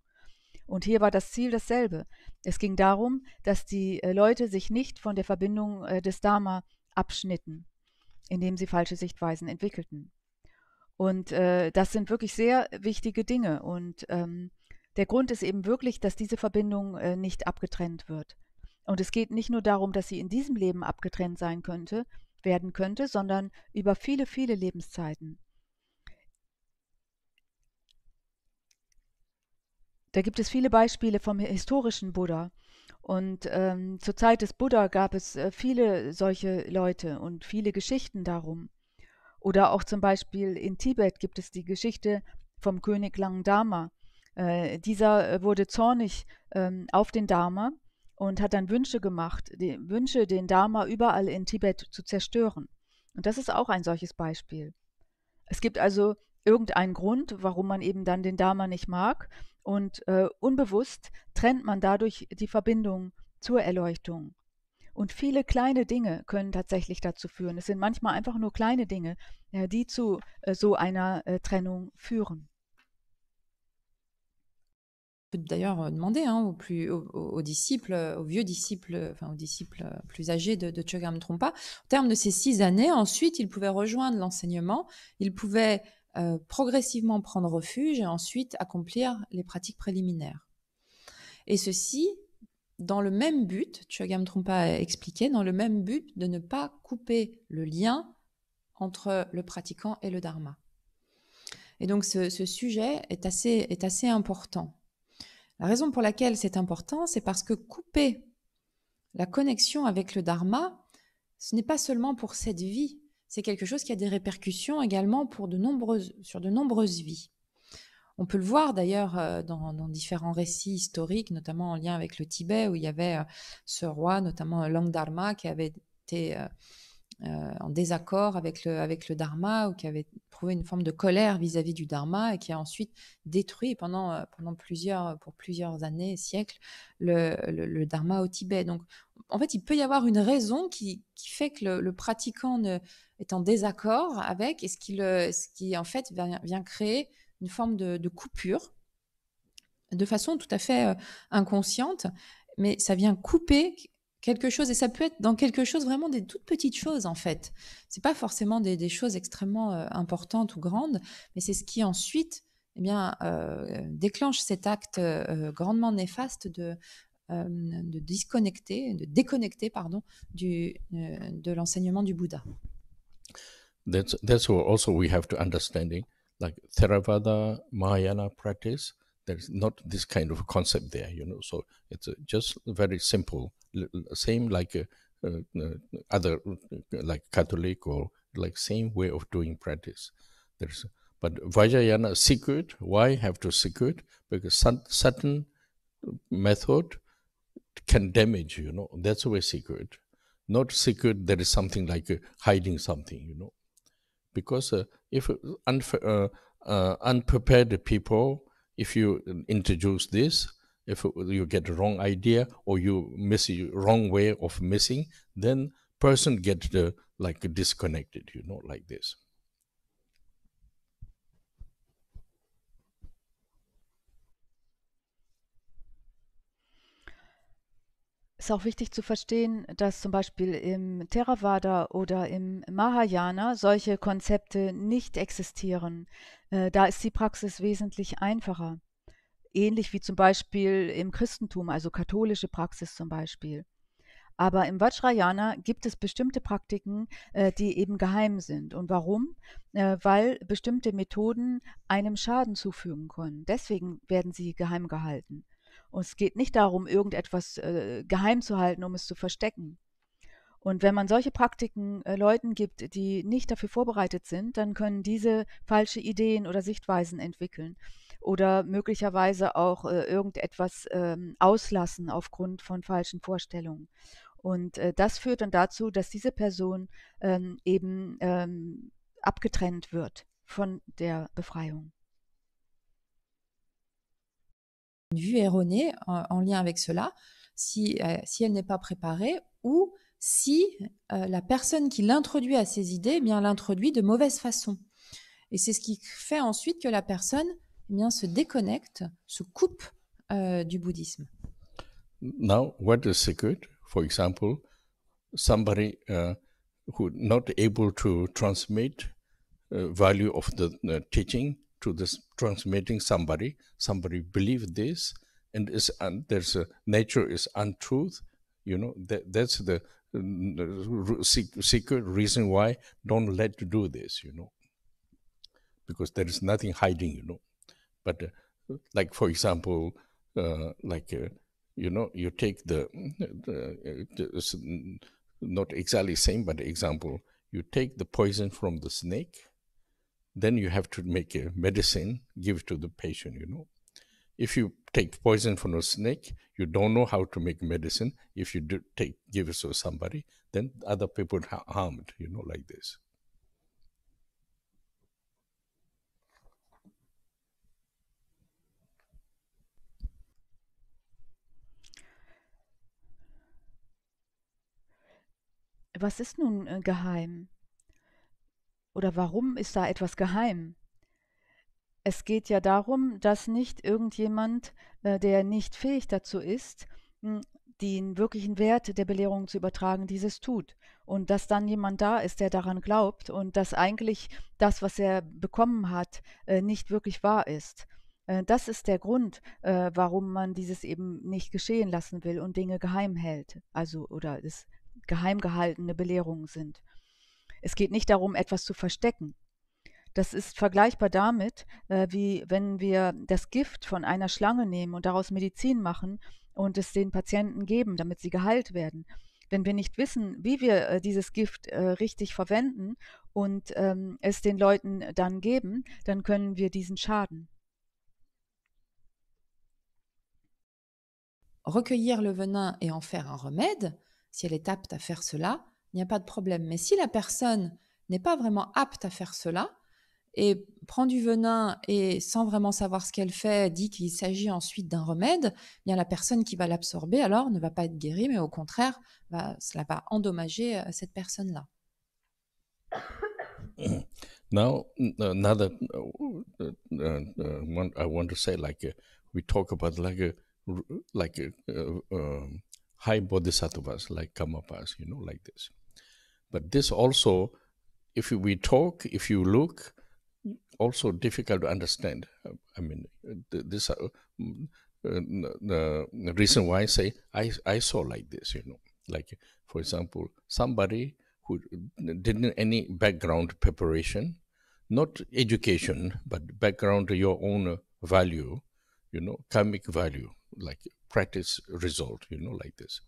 Und hier war das Ziel dasselbe. Es ging darum, dass die äh, Leute sich nicht von der Verbindung äh, des Dharma abschnitten, indem sie falsche Sichtweisen entwickelten. Und äh, das sind wirklich sehr wichtige Dinge. Und ähm, der Grund ist eben wirklich, dass diese Verbindung äh, nicht abgetrennt wird. Und es geht nicht nur darum, dass sie in diesem Leben abgetrennt sein könnte, werden könnte, sondern über viele, viele Lebenszeiten. Da gibt es viele Beispiele vom historischen Buddha. Und ähm, zur Zeit des Buddha gab es äh, viele solche Leute und viele Geschichten darum. Oder auch zum Beispiel in Tibet gibt es die Geschichte vom König Langdama. Äh, dieser äh, wurde zornig ähm, auf den Dharma und hat dann Wünsche gemacht, die, Wünsche, den Dharma überall in Tibet zu zerstören. Und das ist auch ein solches Beispiel. Es gibt also irgendeinen Grund, warum man eben dann den Dharma nicht mag und äh, unbewusst trennt man dadurch die Verbindung zur Erleuchtung. Und viele kleine Dinge können tatsächlich dazu führen. Es sind manchmal einfach nur kleine Dinge, die zu äh, so einer äh, Trennung führen. peut d'ailleurs euh, demander hein, aux, disciples, aux vieux disciples, aux disciples euh, plus âgés de, de Trumpa, Au terme de ces six années, ensuite, ils pouvaient rejoindre l'enseignement, ils pouvaient euh, progressivement prendre refuge et ensuite accomplir les pratiques préliminaires. Et ceci, dans le même but, Chögyam Trungpa a expliqué, dans le même but de ne pas couper le lien entre le pratiquant et le dharma. Et donc ce, sujet est est assez important. La raison pour laquelle c'est important, c'est parce que couper la connexion avec le Dharma, ce n'est pas seulement pour cette vie, c'est quelque chose qui a des répercussions également pour de nombreuses, sur de nombreuses vies. On peut le voir d'ailleurs euh, dans, différents récits historiques, notamment en lien avec le Tibet, où il y avait euh, ce roi, notamment Dharma, qui avait été euh, euh, en désaccord avec le, avec le dharma ou qui avait trouvé une forme de colère vis-à-vis du dharma et qui a ensuite détruit pendant, euh, pendant plusieurs, pour plusieurs années, siècles, le, le, dharma au Tibet. Donc, en fait, il peut y avoir une raison qui, qui fait que le, pratiquant ne, est en désaccord avec et ce qui, le, ce qui en fait, vient, créer une forme de, de, coupure de façon tout à fait euh, inconsciente, mais ça vient couper quelque chose, et ça peut être dans quelque chose vraiment des toutes petites choses en fait. C'est pas forcément des, des choses extrêmement euh, importantes ou grandes, mais c'est ce qui ensuite eh bien, euh, déclenche cet acte euh, grandement néfaste de, euh, de disconnecter, de déconnecter pardon, du, de l'enseignement du Bouddha. That's, that's what also we have to understanding, like Theravada, Mahayana practice, there's not this kind of concept there, you know, so it's uh, just very simple. same like uh, uh, uh, other like Catholic or like same way of doing practice. There's but Vajrayana secret. Why have to secret? Because certain method can damage. You know that's why secret. Not secret. There is something like hiding something. You know, because uh, if uh, unprepared people, if you introduce this, if you get wrong idea or you miss wrong way of missing, then person get the, like disconnected, you know, like this. Es ist auch wichtig zu verstehen, dass zum Beispiel im Theravada oder im Mahayana solche Konzepte nicht existieren. Äh, da ist die Praxis wesentlich einfacher ähnlich wie zum Beispiel im Christentum, also katholische Praxis zum Beispiel. Aber im Vajrayana gibt es bestimmte Praktiken, äh, die eben geheim sind. Und warum? Äh, weil bestimmte Methoden einem Schaden zufügen können. Deswegen werden sie geheim gehalten. Und es geht nicht darum, irgendetwas äh, geheim zu halten, um es zu verstecken. Und wenn man solche Praktiken äh, Leuten gibt, die nicht dafür vorbereitet sind, dann können diese falsche Ideen oder Sichtweisen entwickeln. oder möglicherweise auch äh, irgendetwas ähm, auslassen aufgrund von falschen Vorstellungen. Und äh, das führt dann dazu, dass diese Person ähm, eben ähm, abgetrennt wird von der Befreiung. Une vue erronée en, lien avec cela, euh, si, elle n'est pas préparée ou si euh, la personne qui l'introduit à ses idées eh bien l'introduit de mauvaise façon. Et c'est ce qui fait ensuite que la personne eh bien, se se euh, du bouddhisme. Now, what is secret? For example, somebody uh, who not able to transmit uh, value of the, teaching to this transmitting somebody, somebody believe this, and is and there's a, nature is untruth. You know that that's the uh, secret reason why don't let do this. You know, because there is nothing hiding. You know. But uh, like for example, uh, like uh, you know, you take the, the not exactly same, but example, you take the poison from the snake, then you have to make a medicine, give to the patient, you know. If you take poison from a snake, you don't know how to make medicine. If you do take, give it to somebody, then other people are harmed, you know, like this. Was ist nun äh, geheim? Oder warum ist da etwas geheim? Es geht ja darum, dass nicht irgendjemand, äh, der nicht fähig dazu ist, mh, hm, den wirklichen Wert der Belehrung zu übertragen, dieses tut. Und dass dann jemand da ist, der daran glaubt und dass eigentlich das, was er bekommen hat, äh, nicht wirklich wahr ist. Äh, das ist der Grund, äh, warum man dieses eben nicht geschehen lassen will und Dinge geheim hält. Also, oder es geheim gehaltene Belehrungen sind. Es geht nicht darum, etwas zu verstecken. Das ist vergleichbar damit, äh, wie wenn wir das Gift von einer Schlange nehmen und daraus Medizin machen und es den Patienten geben, damit sie geheilt werden. Wenn wir nicht wissen, wie wir äh, dieses Gift äh, richtig verwenden und ähm, es den Leuten dann geben, dann können wir diesen schaden. Recueillir le venin et en faire un remède, si elle est apte à faire cela, il n'y a pas de problème. Mais si la personne n'est pas vraiment apte à faire cela et prend du venin et sans vraiment savoir ce qu'elle fait, dit qu'il s'agit ensuite d'un remède, eh bien la personne qui va l'absorber alors ne va pas être guérie, mais au contraire, cela va endommager euh, cette personne-là. Now, uh, uh, uh, I want high bodhisattvas like Kamapas, you know, like this. But this also, if we talk, if you look, also difficult to understand. I mean, this uh, mm, uh the reason why I say I, I saw like this, you know, like for example, somebody who didn't any background preparation, not education, but background your own value, you know, karmic value like practice result, you know, like this.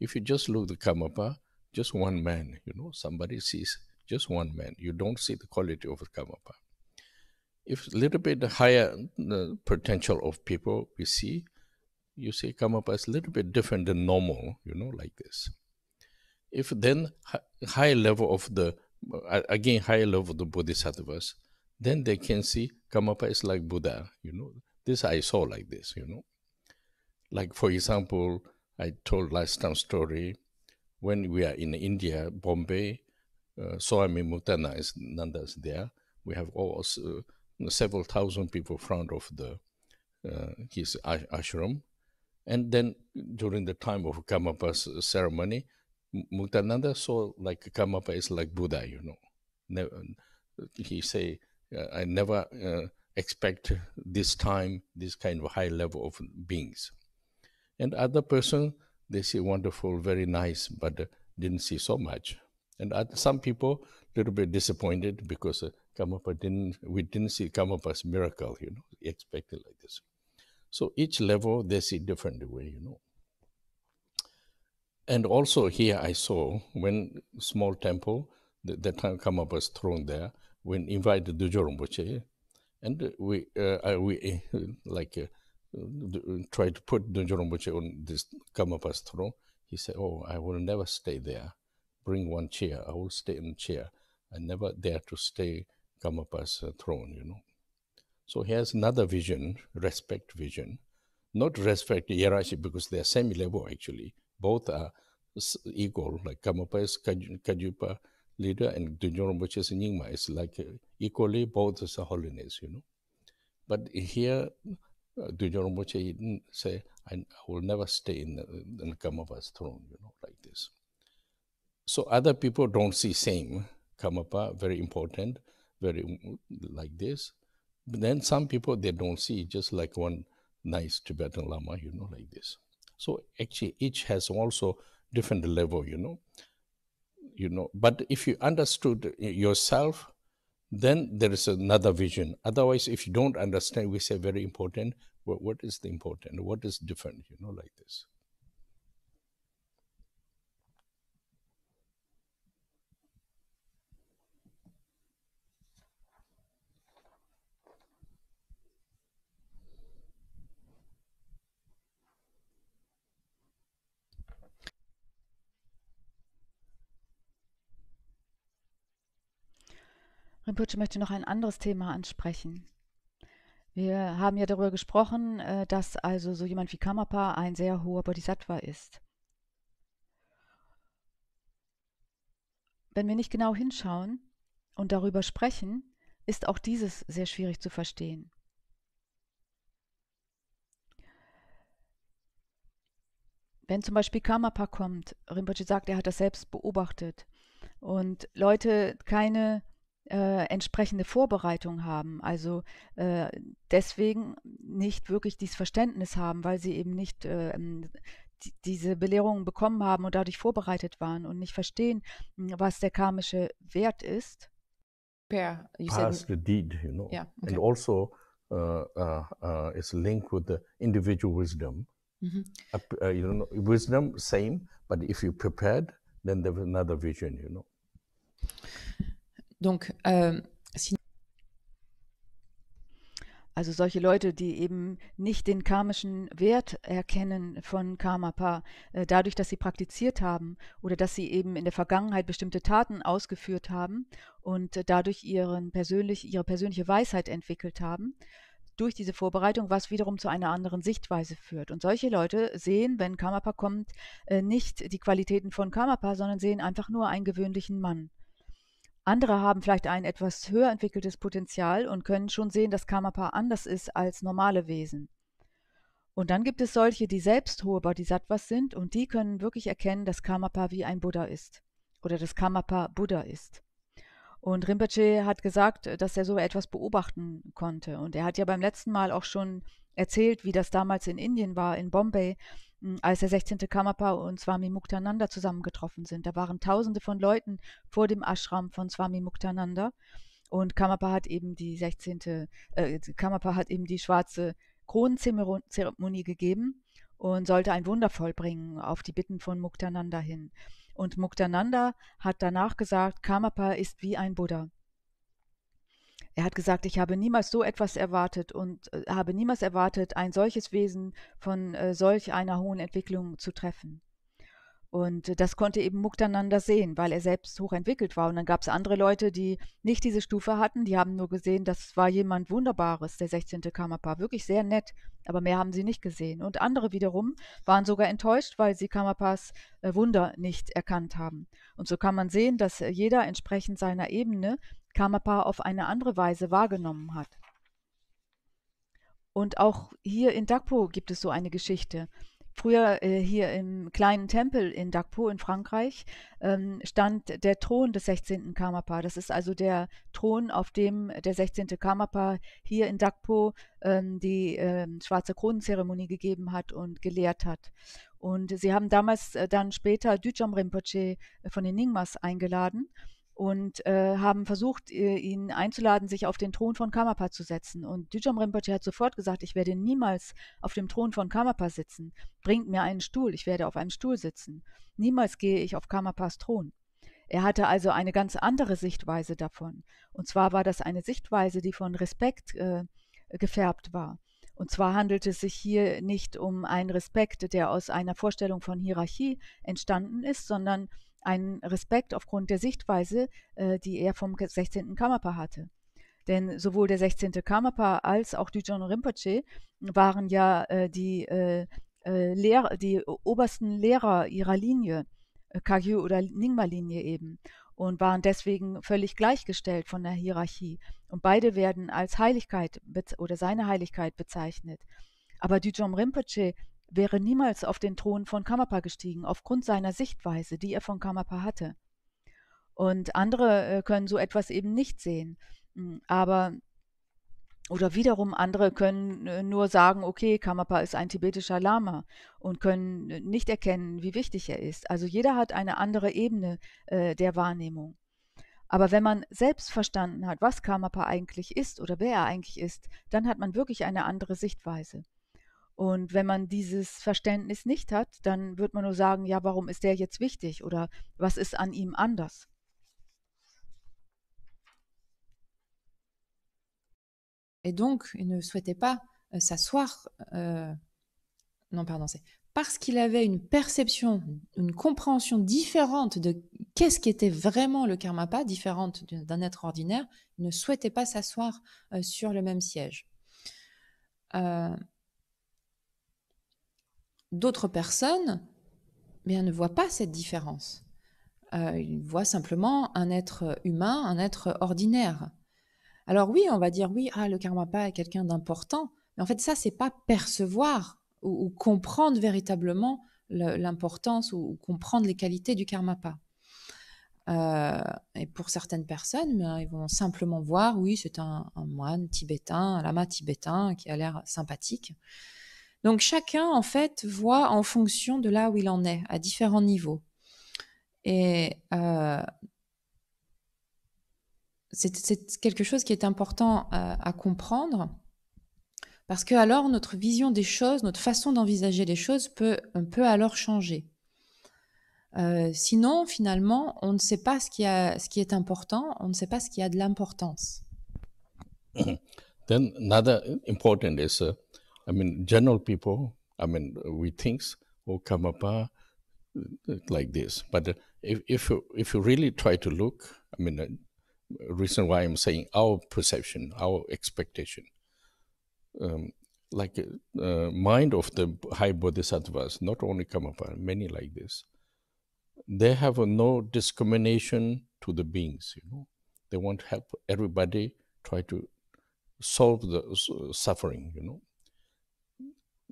If you just look the kamapa, just one man, you know, somebody sees just one man. You don't see the quality of the kamapa. If a little bit higher the mm, uh, potential of people we see, you see kamapa is a little bit different than normal, you know, like this. If then high level of the, uh, again, high level of the Bodhisattvas, then they can see kamapa is like Buddha, you know. This I saw like this, you know. Like for example, I told last time story when we are in India, Bombay, uh, Swami Mutana is Nanda is there. We have also uh, several thousand people front of the uh, his ashram, and then during the time of Kamapa ceremony, Muktananda saw like Kamapa is like Buddha, you know. Never, he say, uh, I never uh, expect this time this kind of high level of beings. And other person, they see wonderful, very nice, but uh, didn't see so much. And some people, a little bit disappointed because uh, Kamapa didn't, we didn't see Kamapa's miracle, you know, expected like this. So each level, they see different way, you know. And also here I saw when small temple, the, the time Kamapa was thrown there, when invited to Rinpoche, and we, uh, we like, uh, tried to put Donjon on this Kamapas throne, he said, Oh, I will never stay there. Bring one chair. I will stay in chair. I never dare to stay Kamapa's throne, you know. So he has another vision, respect vision. Not respect hierarchy because they are semi level actually. Both are equal, like Kamapa is Kajupa leader and Dunjorum, which is Nyingma, is like uh, equally both as a holiness, you know. But here, uh, during Moche, he didn't say, I, will never stay in the, in the Kamapa's throne, you know, like this. So other people don't see same Kamapa, uh, very important, very mm, like this. But then some people, they don't see, just like one nice Tibetan Lama, you know, like this. So actually, each has also different level, you know. You know, but if you understood yourself, then there is another vision. Otherwise, if you don't understand, we say very important. what is the important? What is different? You know, like this. Rinpoche möchte noch ein anderes Thema ansprechen. Wir haben ja darüber gesprochen, äh, dass also so jemand wie Kamapa ein sehr hoher Bodhisattva ist. Wenn wir nicht genau hinschauen und darüber sprechen, ist auch dieses sehr schwierig zu verstehen. Wenn zum Beispiel Kamapa kommt, Rinpoche sagt, er hat das selbst beobachtet und Leute keine äh, entsprechende Vorbereitung haben. Also äh, deswegen nicht wirklich dieses Verständnis haben, weil sie eben nicht äh, ähm, die, diese Belehrungen bekommen haben und dadurch vorbereitet waren und nicht verstehen, hm, was der karmische Wert ist. Per, you Past the deed, you know, yeah, okay. and also uh, uh, uh is linked with the individual wisdom. Mm -hmm. uh, you know, wisdom same, but if you prepared, then there was another vision, you know. Donc, euh, also solche Leute, die eben nicht den karmischen Wert erkennen von Karmapa, äh, dadurch, dass sie praktiziert haben oder dass sie eben in der Vergangenheit bestimmte Taten ausgeführt haben und dadurch ihren persönlich, ihre persönliche Weisheit entwickelt haben, durch diese Vorbereitung, was wiederum zu einer anderen Sichtweise führt. Und solche Leute sehen, wenn Karmapa kommt, äh, nicht die Qualitäten von Karmapa, sondern sehen einfach nur einen gewöhnlichen Mann. Andere haben vielleicht ein etwas höher entwickeltes Potenzial und können schon sehen, dass Karmapa anders ist als normale Wesen. Und dann gibt es solche, die selbst hohe Bodhisattvas sind und die können wirklich erkennen, dass Karmapa wie ein Buddha ist oder dass Karmapa Buddha ist. Und Rinpoche hat gesagt, dass er so etwas beobachten konnte. Und er hat ja beim letzten Mal auch schon erzählt, wie das damals in Indien war, in Bombay, hm, als der 16. Kamapa und Swami Muktananda zusammengetroffen sind. Da waren tausende von Leuten vor dem Ashram von Swami Muktananda und Kamapa hat eben die 16. Äh, Karmapa hat eben die schwarze Kronenzeremonie gegeben und sollte ein Wunder vollbringen auf die Bitten von Muktananda hin. Und Muktananda hat danach gesagt, Kamapa ist wie ein Buddha. Er hat gesagt, ich habe niemals so etwas erwartet und äh, habe niemals erwartet, ein solches Wesen von äh, solch einer hohen Entwicklung zu treffen. Und äh, das konnte eben Muktananda sehen, weil er selbst hochentwickelt war. Und dann gab es andere Leute, die nicht diese Stufe hatten, die haben nur gesehen, das war jemand Wunderbares, der 16. Kamapa, wirklich sehr nett, aber mehr haben sie nicht gesehen. Und andere wiederum waren sogar enttäuscht, weil sie Kamapas äh, Wunder nicht erkannt haben. Und so kann man sehen, dass jeder entsprechend seiner Ebene Karmapa auf eine andere Weise wahrgenommen hat. Und auch hier in Dagpo gibt es so eine Geschichte. Früher äh, hier im kleinen Tempel in Dagpo in Frankreich ähm, stand der Thron des 16. Karmapa. Das ist also der Thron, auf dem der 16. Karmapa hier in Dagpo ähm, die äh, schwarze Kronenzeremonie gegeben hat und gelehrt hat. Und sie haben damals äh, dann später Düjam Rinpoche äh, von den Nyingmas eingeladen und äh, haben versucht, äh, ihn einzuladen, sich auf den Thron von Karmapa zu setzen. Und Dijam Rinpoche hat sofort gesagt, ich werde niemals auf dem Thron von Karmapa sitzen. Bringt mir einen Stuhl, ich werde auf einem Stuhl sitzen. Niemals gehe ich auf Karmapas Thron. Er hatte also eine ganz andere Sichtweise davon. Und zwar war das eine Sichtweise, die von Respekt äh, gefärbt war. Und zwar handelt es sich hier nicht um einen Respekt, der aus einer Vorstellung von Hierarchie entstanden ist, sondern einen Respekt aufgrund der Sichtweise, äh, die er vom 16. Karmapa hatte. Denn sowohl der 16. Karmapa als auch Dijon Rinpoche waren ja äh, die, äh, äh Lehrer, die obersten Lehrer ihrer Linie, äh, Kagyu oder Nyingma-Linie eben, und waren deswegen völlig gleichgestellt von der Hierarchie. Und beide werden als Heiligkeit oder seine Heiligkeit bezeichnet. Aber Dijon Rinpoche wäre niemals auf den Thron von Kamapa gestiegen, aufgrund seiner Sichtweise, die er von Kamapa hatte. Und andere äh, können so etwas eben nicht sehen. Hm, aber oder wiederum andere können äh, nur sagen, okay, Kamapa ist ein tibetischer Lama und können äh, nicht erkennen, wie wichtig er ist. Also jeder hat eine andere Ebene äh, der Wahrnehmung. Aber wenn man selbst verstanden hat, was Kamapa eigentlich ist oder wer er eigentlich ist, dann hat man wirklich eine andere Sichtweise. Et donc, il ne souhaitait pas euh, s'asseoir. Euh, non, pardon, c'est parce qu'il avait une perception, une compréhension différente de qu'est-ce qu'était vraiment le karmapa, différente d'un être ordinaire, il ne souhaitait pas s'asseoir euh, sur le même siège d'autres personnes bien, ne voient pas cette différence. Euh, ils voient simplement un être humain, un être ordinaire. Alors oui, on va dire oui, ah, le karmapa est quelqu'un d'important, mais en fait ça, c'est pas percevoir ou, comprendre véritablement l'importance ou, comprendre les qualités du karmapa. Euh, et pour certaines personnes, mais, hein, ils vont simplement voir, oui, c'est un, moine tibétain, un lama tibétain qui a l'air sympathique. Donc chacun, en fait, voit en fonction de là où il en est, à différents niveaux. Et euh, c'est quelque chose qui est important euh, à, comprendre. Parce que alors notre vision des choses, notre façon d'envisager les choses peut, peut alors changer. Euh, sinon, finalement, on ne sait pas ce qui, a, ce qui est important, on ne sait pas ce qui a de l'importance. Then important is uh, I mean, general people, I mean, we thinks will come up uh, like this. But uh, if, if, you, if you really try to look, I mean, the uh, reason why I'm saying our perception, our expectation, um, like uh, mind of the high bodhisattvas, not only Kamapa, many like this, they have no discrimination to the beings, you know. They want to help everybody try to solve the suffering, you know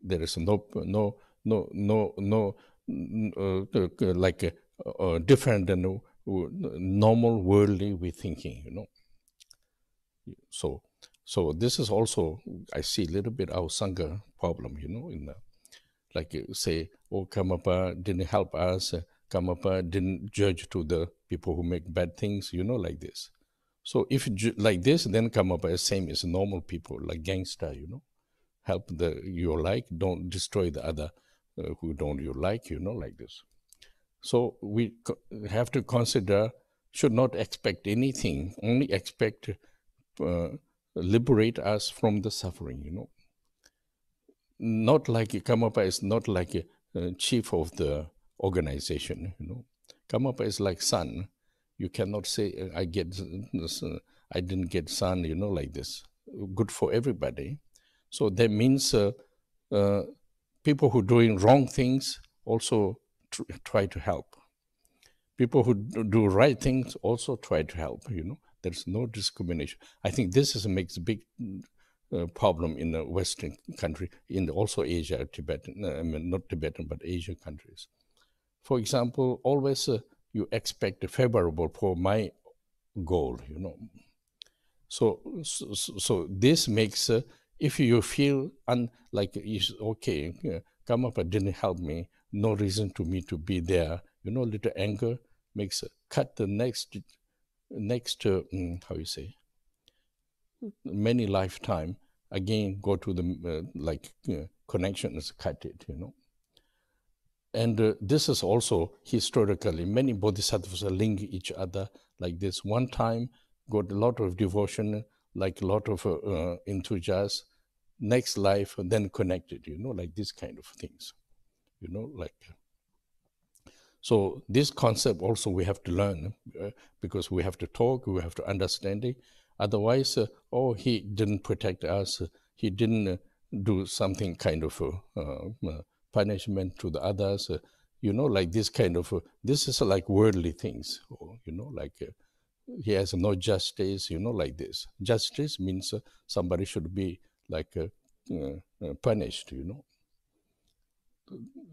there is no no no no no uh, like uh, uh, different than normal worldly we thinking you know so so this is also i see a little bit our sangha problem you know in the, like uh, say oh kamapa didn't help us uh, kamapa didn't judge to the people who make bad things you know like this so if like this then kamapa is same as normal people like gangster you know help the you like, don't destroy the other uh, who don't you like, you know, like this. So we have to consider, should not expect anything, only expect, uh, liberate us from the suffering, you know. Not like Kamapa is not like a chief of the organization, you know. Kamapa is like son. You cannot say, I get, uh, uh, I didn't get son, you know, like this. Good for everybody. So that means uh, uh, people who are doing wrong things also tr try to help. People who do right things also try to help, you know. There's no discrimination. I think this is, makes a big uh, problem in the Western country, in the, also Asia, Tibetan, uh, I mean, not Tibetan, but Asian countries. For example, always uh, you expect favorable for my goal, you know. So, so, so this makes uh, if you feel un, like it's okay, come up and didn't help me, no reason to me to be there, you know, little anger makes a, uh, cut the next, next uh, mm, how you say, many lifetime, again go to the, uh, like, connection is cut it, you know. And uh, this is also historically, many bodhisattvas link each other like this. One time, got a lot of devotion, like a lot of uh, uh, into jazz, next life, then connected, you know, like this kind of things, you know, like. Uh, so this concept also we have to learn uh, because we have to talk, we have to understand it. Otherwise, uh, oh, he didn't protect us, uh, he didn't do something kind of punishment to the others, you know, like this kind of, this is like worldly things, you know, like he has no justice, you know, like this. Justice means uh, somebody should be like uh, uh, uh punished, you know,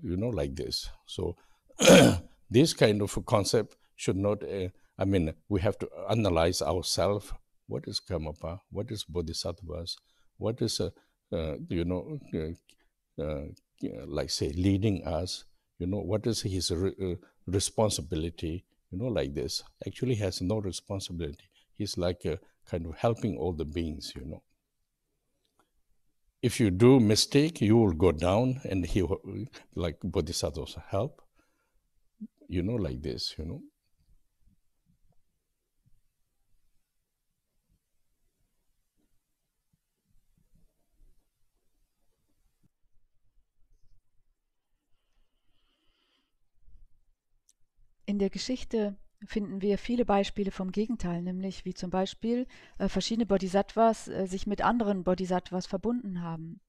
you know, like this. So this kind of concept should not. Uh, I mean, we have to analyze ourselves. What is Karmapa? What is Bodhisattvas? What is, you know, like say, leading us? You know, what is his re responsibility? you know, like this, actually has no responsibility. He's like a kind of helping all the beings, you know. If you do mistake, you will go down and he, like Bodhisattva's help, you know, like this, you know. der Geschichte finden wir viele Beispiele vom Gegenteil, nämlich wie zum Beispiel äh, verschiedene Bodhisattvas äh, sich mit anderen Bodhisattvas verbunden haben.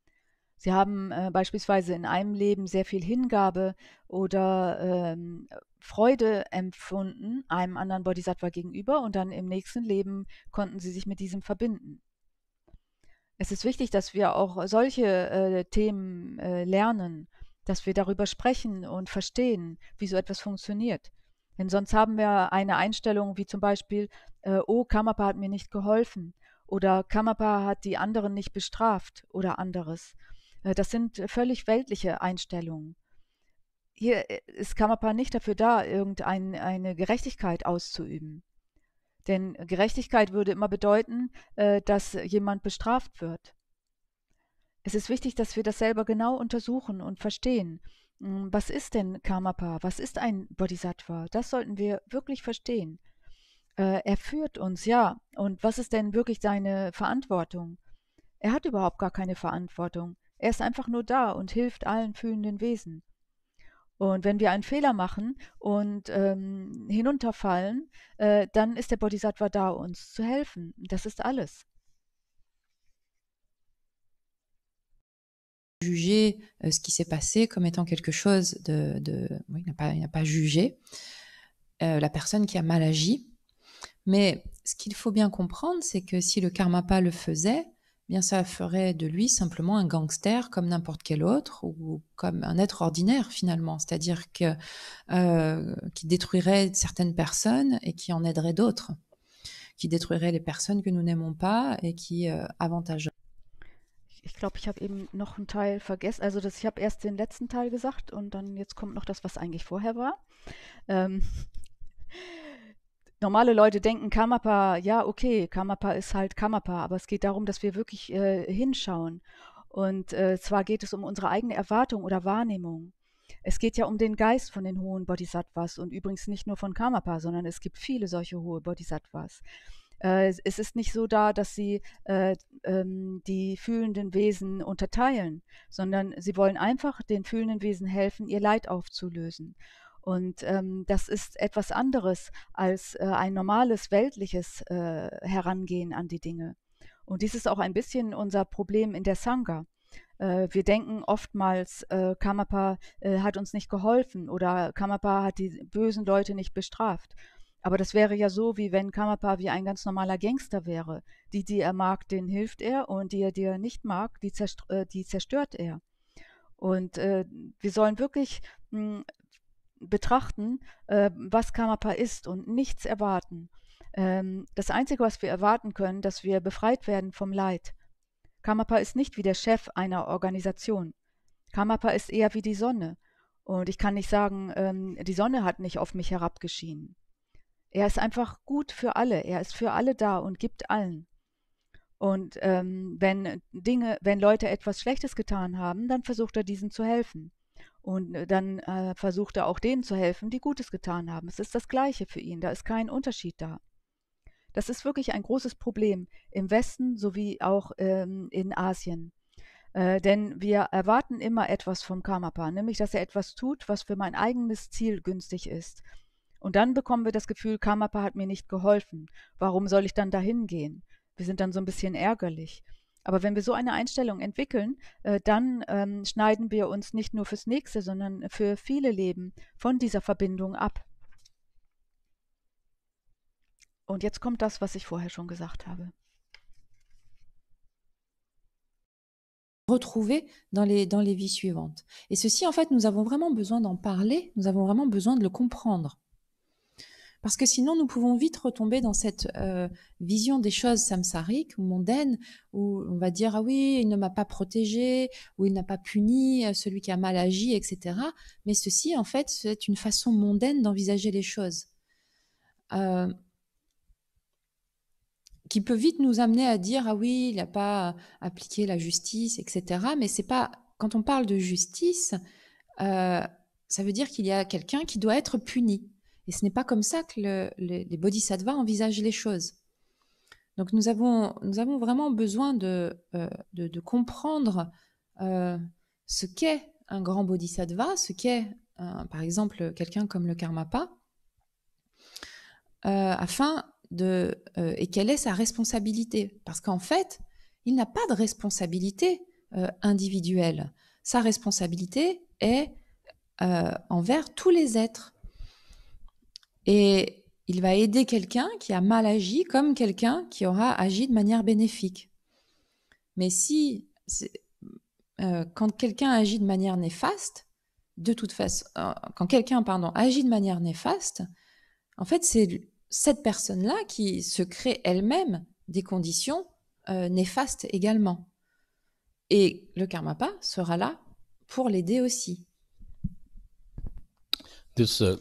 Sie haben äh, beispielsweise in einem Leben sehr viel Hingabe oder ähm, Freude empfunden einem anderen Bodhisattva gegenüber und dann im nächsten Leben konnten sie sich mit diesem verbinden. Es ist wichtig, dass wir auch solche äh, Themen äh, lernen, dass wir darüber sprechen und verstehen, wie so etwas funktioniert denn sonst haben wir eine Einstellung wie zum Beispiel, äh, oh, Kamapa hat mir nicht geholfen oder Kamapa hat die anderen nicht bestraft oder anderes. Äh, das sind völlig weltliche Einstellungen. Hier äh, ist Kamapa nicht dafür da, irgendeine Gerechtigkeit auszuüben. Denn Gerechtigkeit würde immer bedeuten, äh, dass jemand bestraft wird. Es ist wichtig, dass wir das selber genau untersuchen und verstehen hm, was ist denn Karmapa? Was ist ein Bodhisattva? Das sollten wir wirklich verstehen. Äh, er führt uns, ja. Und was ist denn wirklich seine Verantwortung? Er hat überhaupt gar keine Verantwortung. Er ist einfach nur da und hilft allen fühlenden Wesen. Und wenn wir einen Fehler machen und ähm, hinunterfallen, äh, dann ist der Bodhisattva da, uns zu helfen. Das ist alles. juger euh, ce qui s'est passé comme étant quelque chose de... il n'a pas, jugé euh, la personne qui a mal agi. Mais ce qu'il faut bien comprendre, c'est que si le karma pas le faisait, eh bien ça ferait de lui simplement un gangster comme n'importe quel autre ou comme un être ordinaire finalement, c'est-à-dire que euh, qui détruirait certaines personnes et qui en aiderait d'autres, qui détruirait les personnes que nous n'aimons pas et qui avantage ich glaube, ich habe eben noch einen Teil vergessen. Also das, ich habe erst den letzten Teil gesagt und dann jetzt kommt noch das, was eigentlich vorher war. Ähm, normale Leute denken Kamapa, ja, okay, Kamapa ist halt Kamapa, aber es geht darum, dass wir wirklich äh, hinschauen. Und äh, zwar geht es um unsere eigene Erwartung oder Wahrnehmung. Es geht ja um den Geist von den hohen Bodhisattvas und übrigens nicht nur von Kamapa, sondern es gibt viele solche hohe Bodhisattvas. Äh, es ist nicht so da, dass sie äh, ähm, die fühlenden Wesen unterteilen, sondern sie wollen einfach den fühlenden Wesen helfen, ihr Leid aufzulösen. Und ähm, das ist etwas anderes als äh, ein normales weltliches äh, Herangehen an die Dinge. Und dies ist auch ein bisschen unser Problem in der Sangha äh, wir denken oftmals, äh, Kamapa äh, hat uns nicht geholfen oder Kamapa hat die bösen Leute nicht bestraft. Aber das wäre ja so, wie wenn Kamapavi ein ganz normaler Gangster wäre. Die, die er mag, den hilft er und die, die er nicht mag, die, zerst äh, die zerstört er. Und äh, wir sollen wirklich hm, betrachten, äh, was Kamapa ist und nichts erwarten. Ähm, das Einzige, was wir erwarten können, dass wir befreit werden vom Leid. Kamapa ist nicht wie der Chef einer Organisation. Kamapa ist eher wie die Sonne. Und ich kann nicht sagen, ähm, die Sonne hat nicht auf mich herabgeschienen. Er ist einfach gut für alle. Er ist für alle da und gibt allen. Und ähm, wenn Dinge, wenn Leute etwas Schlechtes getan haben, dann versucht er diesen zu helfen. Und äh, dann äh, versucht er auch denen zu helfen, die Gutes getan haben. Es ist das Gleiche für ihn. Da ist kein Unterschied da. Das ist wirklich ein großes Problem im Westen sowie auch ähm, in Asien. Äh, denn wir erwarten immer etwas vom Karmapa, nämlich dass er etwas tut, was für mein eigenes Ziel günstig ist. Und dann bekommen wir das Gefühl, Karmapa hat mir nicht geholfen. Warum soll ich dann dahin gehen? Wir sind dann so ein bisschen ärgerlich. Aber wenn wir so eine Einstellung entwickeln, äh, dann ähm, schneiden wir uns nicht nur fürs nächste, sondern für viele Leben von dieser Verbindung ab. Und jetzt kommt das, was ich vorher schon gesagt habe. retrouver dans les, dans les vies suivantes. Et ceci, en fait, nous avons vraiment besoin d'en parler, nous avons vraiment besoin de le comprendre. Parce que sinon, nous pouvons vite retomber dans cette euh, vision des choses samsariques ou mondaines, où on va dire, ah oui, il ne m'a pas protégé, ou il n'a pas puni euh, celui qui a mal agi, etc. Mais ceci, en fait, c'est une façon mondaine d'envisager les choses. Euh, qui peut vite nous amener à dire ah oui il n'a pas appliqué la justice etc mais c'est pas quand on parle de justice ça veut dire qu'il y a quelqu'un qui doit être puni et ce n'est pas comme ça que les bodhisattvas envisagent les choses. Donc nous avons, nous avons vraiment besoin de, euh, de, comprendre euh, ce qu'est un grand bodhisattva, ce qu'est par exemple quelqu'un comme le Karmapa, euh, afin de, et quelle est sa responsabilité. Parce qu'en fait, il n'a pas de responsabilité individuelle. Sa responsabilité est envers tous les êtres. Et il va aider quelqu'un qui a mal agi comme quelqu'un qui aura agi de manière bénéfique. Mais si, euh, quand quelqu'un agit de manière néfaste, de toute façon, euh, quand quelqu'un, pardon, agit de manière néfaste, en fait, c'est cette personne-là qui se crée elle-même des conditions euh, néfastes également. Et le karmapa sera là pour l'aider aussi. Uh,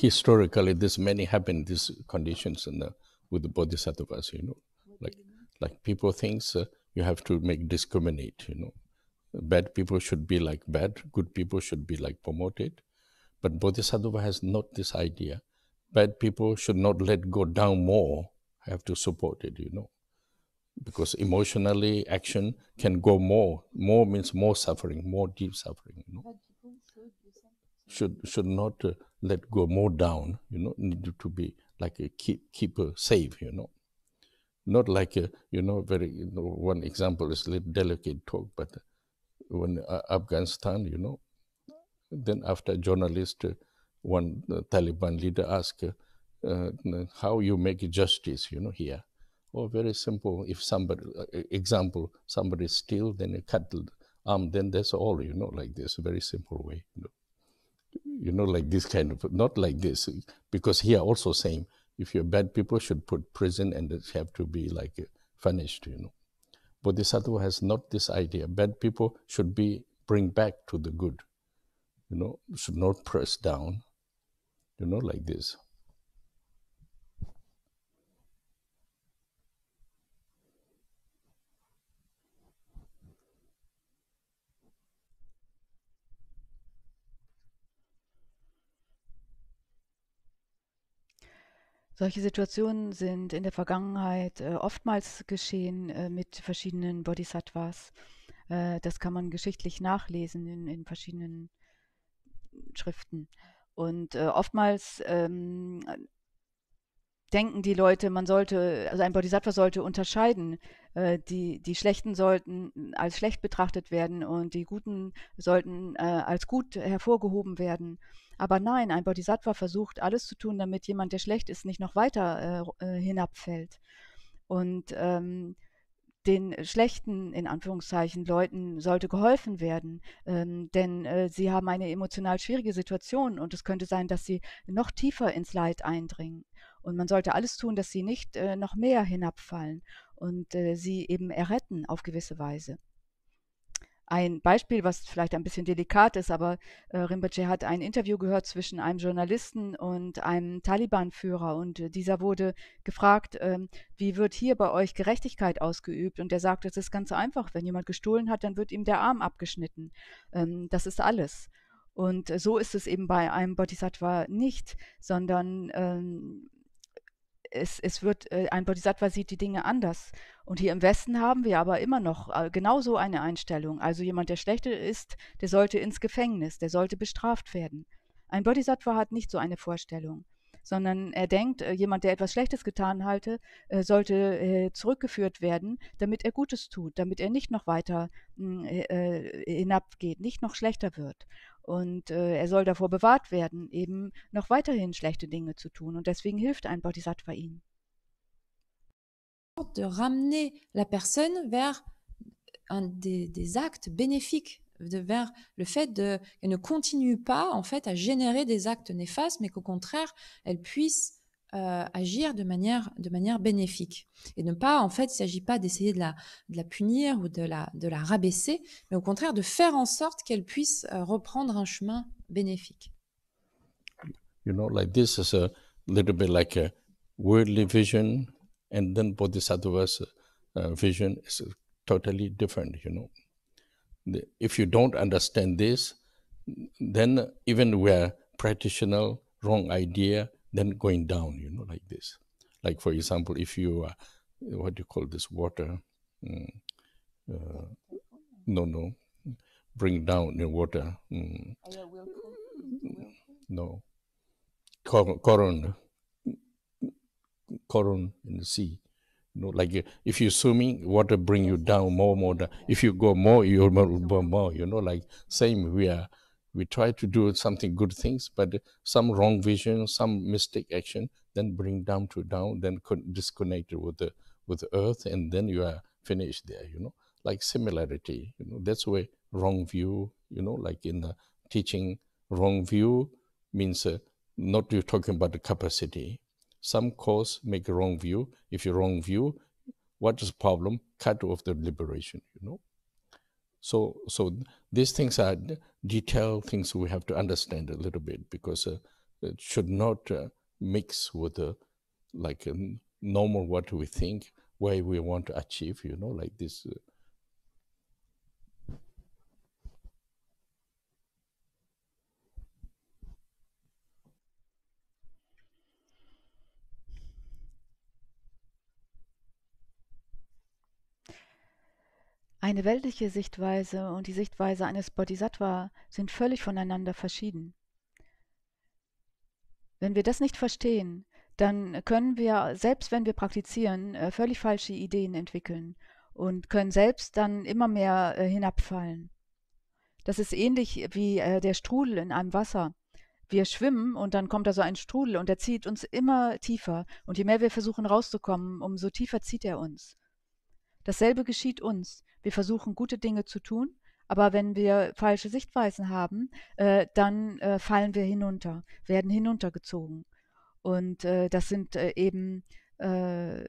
historically this many happen these conditions in the, with the bodhisattvas you know like like people thinks uh, you have to make discriminate you know bad people should be like bad good people should be like promoted but bodhisattva has not this idea bad people should not let go down more have to support it you know because emotionally action can go more more means more suffering more deep suffering you know? should should not uh, let go more down, you know, need to be like a keep, keeper safe, you know. Not like a, you know, very, you know, one example is a little delicate talk, but when uh, Afghanistan, you know, then after journalist, uh, one uh, Taliban leader asked, uh, uh, how you make justice, you know, here. Or oh, very simple, if somebody, uh, example, somebody steal, then you cut the arm, then that's all, you know, like this, very simple way. You know you know, like this kind of, not like this, because here also same, if you're bad people should put prison and it have to be like uh, punished, you know. Bodhisattva has not this idea. Bad people should be bring back to the good, you know, should not press down, you know, like this. Solche Situationen sind in der Vergangenheit äh, oftmals geschehen äh, mit verschiedenen Bodhisattvas. Äh, das kann man geschichtlich nachlesen in, in verschiedenen Schriften. Und äh, oftmals ähm, denken die Leute, man sollte, also ein Bodhisattva sollte unterscheiden. Äh, die, die Schlechten sollten als schlecht betrachtet werden und die Guten sollten äh, als gut hervorgehoben werden. Aber nein, ein Bodhisattva versucht alles zu tun, damit jemand, der schlecht ist, nicht noch weiter äh, äh, hinabfällt. Und ähm, den schlechten, in Anführungszeichen, Leuten sollte geholfen werden, ähm, denn äh, sie haben eine emotional schwierige Situation und es könnte sein, dass sie noch tiefer ins Leid eindringen. Und man sollte alles tun, dass sie nicht äh, noch mehr hinabfallen und äh, sie eben erretten auf gewisse Weise. Ein Beispiel, was vielleicht ein bisschen delikat ist, aber äh, Rinpoche hat ein Interview gehört zwischen einem Journalisten und einem Taliban-Führer und äh, dieser wurde gefragt, äh, wie wird hier bei euch Gerechtigkeit ausgeübt? Und er sagt, es ist ganz einfach, wenn jemand gestohlen hat, dann wird ihm der Arm abgeschnitten. Ähm, das ist alles. Und äh, so ist es eben bei einem Bodhisattva nicht, sondern ähm, es, es wird, äh, ein Bodhisattva sieht die Dinge anders. Und hier im Westen haben wir aber immer noch äh, genauso eine Einstellung. Also jemand, der schlechter ist, der sollte ins Gefängnis, der sollte bestraft werden. Ein Bodhisattva hat nicht so eine Vorstellung, sondern er denkt, äh, jemand, der etwas Schlechtes getan hatte, äh, sollte äh, zurückgeführt werden, damit er Gutes tut, damit er nicht noch weiter mm, äh, hinabgeht, nicht noch schlechter wird. et il äh, er soll davor bewahrt werden, eben noch weiterhin schlechte Dinge zu tun. Und deswegen hilft ein Bodhisattva De ramener la personne vers des, actes bénéfiques, vers le fait qu'elle ne continue pas en fait à générer des actes néfastes, mais qu'au contraire, elle puisse euh, agir de manière, de manière bénéfique. Et ne pas, en fait, il ne s'agit pas d'essayer de la, de la punir ou de la, de la rabaisser, mais au contraire de faire en sorte qu'elle puisse euh, reprendre un chemin bénéfique. You know, like this is a little bit like a worldly vision, and then Bodhisattva's uh, uh vision is totally different, you know. if you don't understand this, then even where practical wrong idea, then going down, you know, like this. Like, for example, if you, are, what do you call this, water? Mm, uh, no, no, bring down the water. Mm. No, corona, coron, coron in the sea. You know, like if you're swimming, water bring you down more, more. Down. If you go more, you will more, more. You know, like same we are we try to do something good things, but some wrong vision, some mistake action, then bring down to down, then disconnected with the with the earth, and then you are finished there. You know, like similarity. You know, that's why wrong view. You know, like in the teaching, wrong view means uh, not you talking about the capacity. Some cause make wrong view. If you wrong view, what is problem? Cut off the liberation. You know. So, so these things are detailed things we have to understand a little bit because uh, it should not uh, mix with uh, like uh, normal what we think, where we want to achieve, you know, like this uh, Eine weltliche Sichtweise und die Sichtweise eines Bodhisattva sind völlig voneinander verschieden. Wenn wir das nicht verstehen, dann können wir, selbst wenn wir praktizieren, äh, völlig falsche Ideen entwickeln und können selbst dann immer mehr äh, hinabfallen. Das ist ähnlich wie äh, der Strudel in einem Wasser. Wir schwimmen und dann kommt da so ein Strudel und er zieht uns immer tiefer. Und je mehr wir versuchen rauszukommen, umso tiefer zieht er uns. Dasselbe geschieht uns wir versuchen gute Dinge zu tun, aber wenn wir falsche Sichtweisen haben, äh, dann äh, fallen wir hinunter, werden hinuntergezogen. Und äh, das sind äh, eben, äh,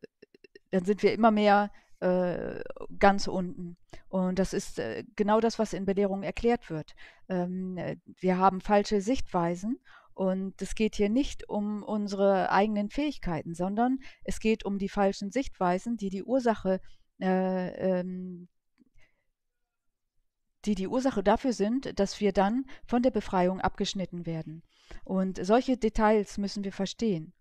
dann sind wir immer mehr äh, ganz unten. Und das ist genau das, was in Belehrung erklärt wird. Ähm, wir haben falsche Sichtweisen und es geht hier nicht um unsere eigenen Fähigkeiten, sondern es geht um die falschen Sichtweisen, die die Ursache äh, ähm, die die Ursache dafür sind, dass wir dann von der Befreiung abgeschnitten werden. Und solche Details müssen wir verstehen.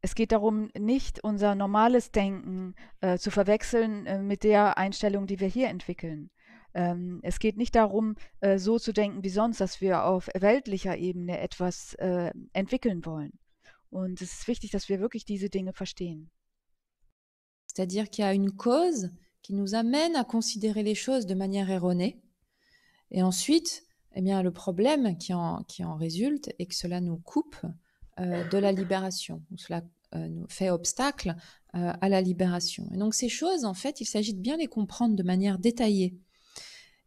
Es geht darum, nicht unser normales Denken äh, zu verwechseln äh, mit der Einstellung, die wir hier entwickeln. Ähm, es geht nicht darum, äh, so zu denken wie sonst, dass wir auf weltlicher Ebene etwas äh, entwickeln wollen. Und es ist wichtig, dass wir wirklich diese Dinge verstehen. C'est-à-dire qu'il y a une cause qui nous amène à considérer les choses de manière erronée. Et ensuite, eh bien, le problème qui en, qui en résulte est que cela nous coupe euh, de la libération, ou cela euh, nous fait obstacle euh, à la libération. Et donc ces choses, en fait, il s'agit de bien les comprendre de manière détaillée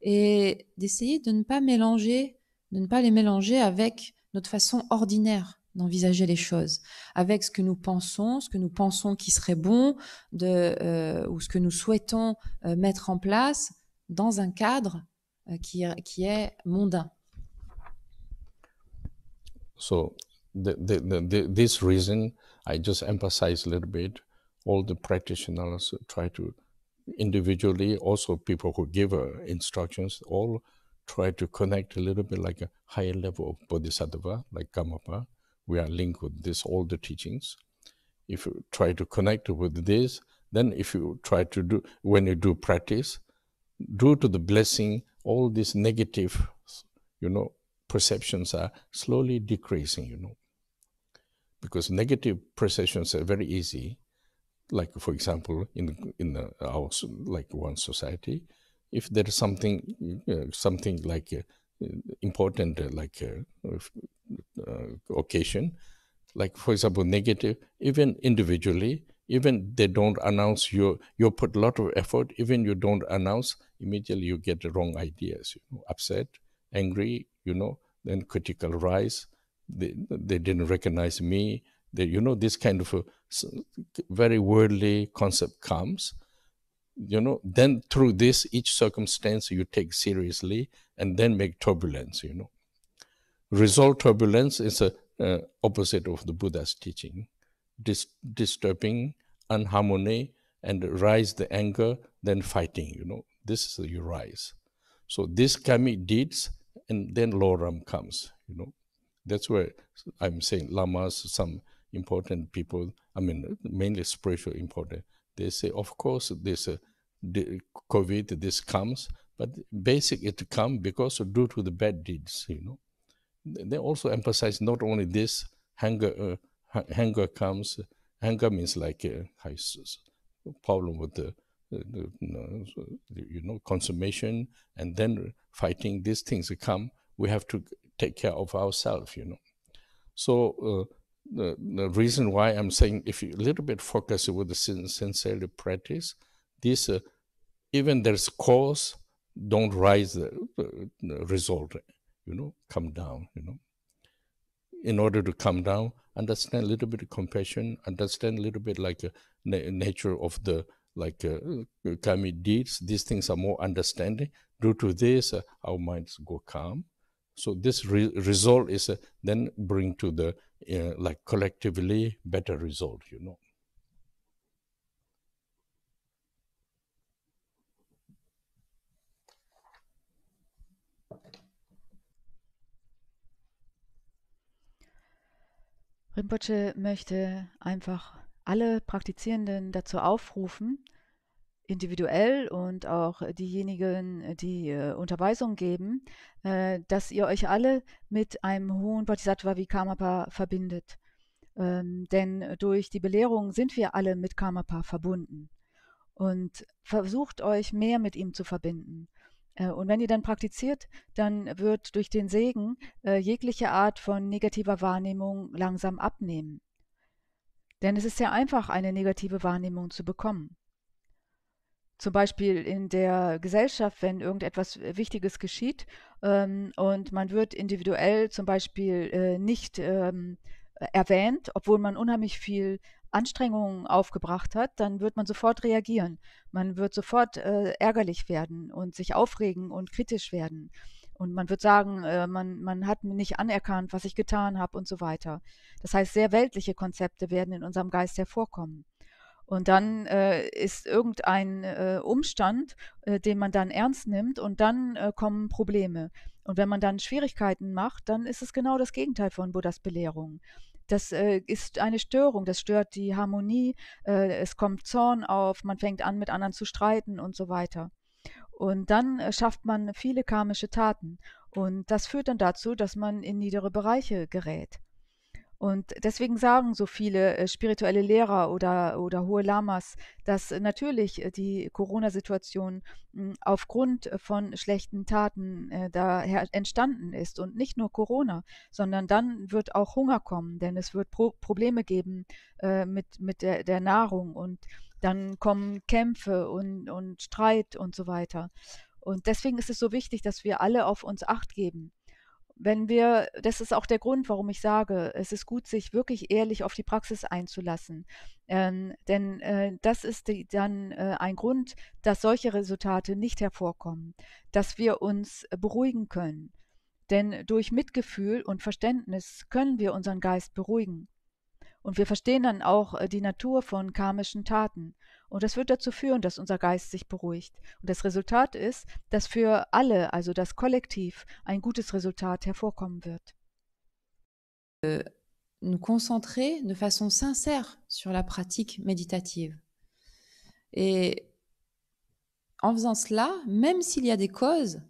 et d'essayer de ne pas mélanger, de ne pas les mélanger avec notre façon ordinaire d'envisager les choses avec ce que nous pensons, ce que nous pensons qui serait bon, euh, ou ce que nous souhaitons euh, mettre en place dans un cadre euh, qui, est mondain. So, the, the, the, this reason, I just emphasize a little bit. All the practitioners try to individually, also people who give uh, instructions, all try to connect a little bit like a higher level of bodhisattva, like Kamapa. we are linked with this All the teachings. If you try to connect with this, then if you try to do, when you do practice, due to the blessing, all these negative, you know, perceptions are slowly decreasing, you know. Because negative perceptions are very easy. Like, for example, in, in the, our, like one society, if there is something, something like important uh, like uh, uh, occasion, like for example, negative, even individually, even they don't announce you, you put a lot of effort, even you don't announce, immediately you get the wrong ideas, you know, upset, angry, you know, then critical rise, they, they didn't recognize me, they, you know, this kind of very worldly concept comes, you know then through this each circumstance you take seriously and then make turbulence you know resolve turbulence is a uh, opposite of the buddha's teaching Dis- disturbing unharmony and rise the anger then fighting you know this is you rise so this kami deeds and then loram comes you know that's where i'm saying lamas some important people, I mean, mainly spiritual important, they say, of course, this uh, COVID, this comes, but basically it come because due to the bad deeds, you know. They also emphasize not only this, hunger, uh, hunger comes, hunger means like a uh, problem with the, uh, the, you know, consummation, and then fighting these things come, we have to take care of ourselves, you know. So uh, the, the reason why I'm saying if you a little bit focus with the sin- sincerely practice, this uh, even there's cause don't rise the, the, the result, you know, come down, you know. In order to come down, understand a little bit of compassion, understand a little bit like uh, na- nature of the like uh, uh, karmic deeds. These things are more understanding. Due to this, uh, our minds go calm. So this re- result is uh, then bring to the uh, like collectively better result, you know. Rinpoche möchte einfach alle Praktizierenden dazu aufrufen, individuell und auch diejenigen, die äh, Unterweisung geben, äh, dass ihr euch alle mit einem hohen Bodhisattva wie Karmapa verbindet. Ähm, denn durch die Belehrung sind wir alle mit Karmapa verbunden. Und versucht euch mehr mit ihm zu verbinden. Äh, und wenn ihr dann praktiziert, dann wird durch den Segen äh, jegliche Art von negativer Wahrnehmung langsam abnehmen. Denn es ist sehr einfach, eine negative Wahrnehmung zu bekommen zum Beispiel in der Gesellschaft, wenn irgendetwas äh, Wichtiges geschieht ähm, und man wird individuell zum Beispiel äh, nicht ähm, erwähnt, obwohl man unheimlich viel Anstrengungen aufgebracht hat, dann wird man sofort reagieren. Man wird sofort äh, ärgerlich werden und sich aufregen und kritisch werden. Und man wird sagen, äh, man, man hat nicht anerkannt, was ich getan habe und so weiter. Das heißt, sehr weltliche Konzepte werden in unserem Geist hervorkommen. Und dann äh, ist irgendein äh, Umstand, äh, den man dann ernst nimmt und dann äh, kommen Probleme. Und wenn man dann Schwierigkeiten macht, dann ist es genau das Gegenteil von Buddhas Belehrung. Das äh, ist eine Störung, das stört die Harmonie, äh, es kommt Zorn auf, man fängt an, mit anderen zu streiten und so weiter. Und dann schafft man viele karmische Taten. Und das führt dann dazu, dass man in niedere Bereiche gerät. Und deswegen sagen so viele äh, spirituelle Lehrer oder, oder hohe Lamas, dass äh, natürlich äh, die Corona-Situation hm, aufgrund von schlechten Taten daher entstanden ist. Und nicht nur Corona, sondern dann wird auch Hunger kommen, denn es wird Pro Probleme geben mit, mit der, der Nahrung und dann kommen Kämpfe und, und Streit und so weiter. Und deswegen ist es so wichtig, dass wir alle auf uns acht geben wenn wir, das ist auch der Grund, warum ich sage, es ist gut, sich wirklich ehrlich auf die Praxis einzulassen. Ähm, denn äh, das ist die, dann äh, ein Grund, dass solche Resultate nicht hervorkommen, dass wir uns äh, beruhigen können. Denn durch Mitgefühl und Verständnis können wir unseren Geist beruhigen. Und wir verstehen dann auch äh, die Natur von karmischen Taten. Und das wird dazu führen, dass unser Geist sich beruhigt. Und das Resultat ist, dass für alle, also das Kollektiv, ein gutes Resultat hervorkommen wird. Äh, nous concentrer de façon sincère sur la pratique méditative. Et en faisant cela, même s'il y a des causes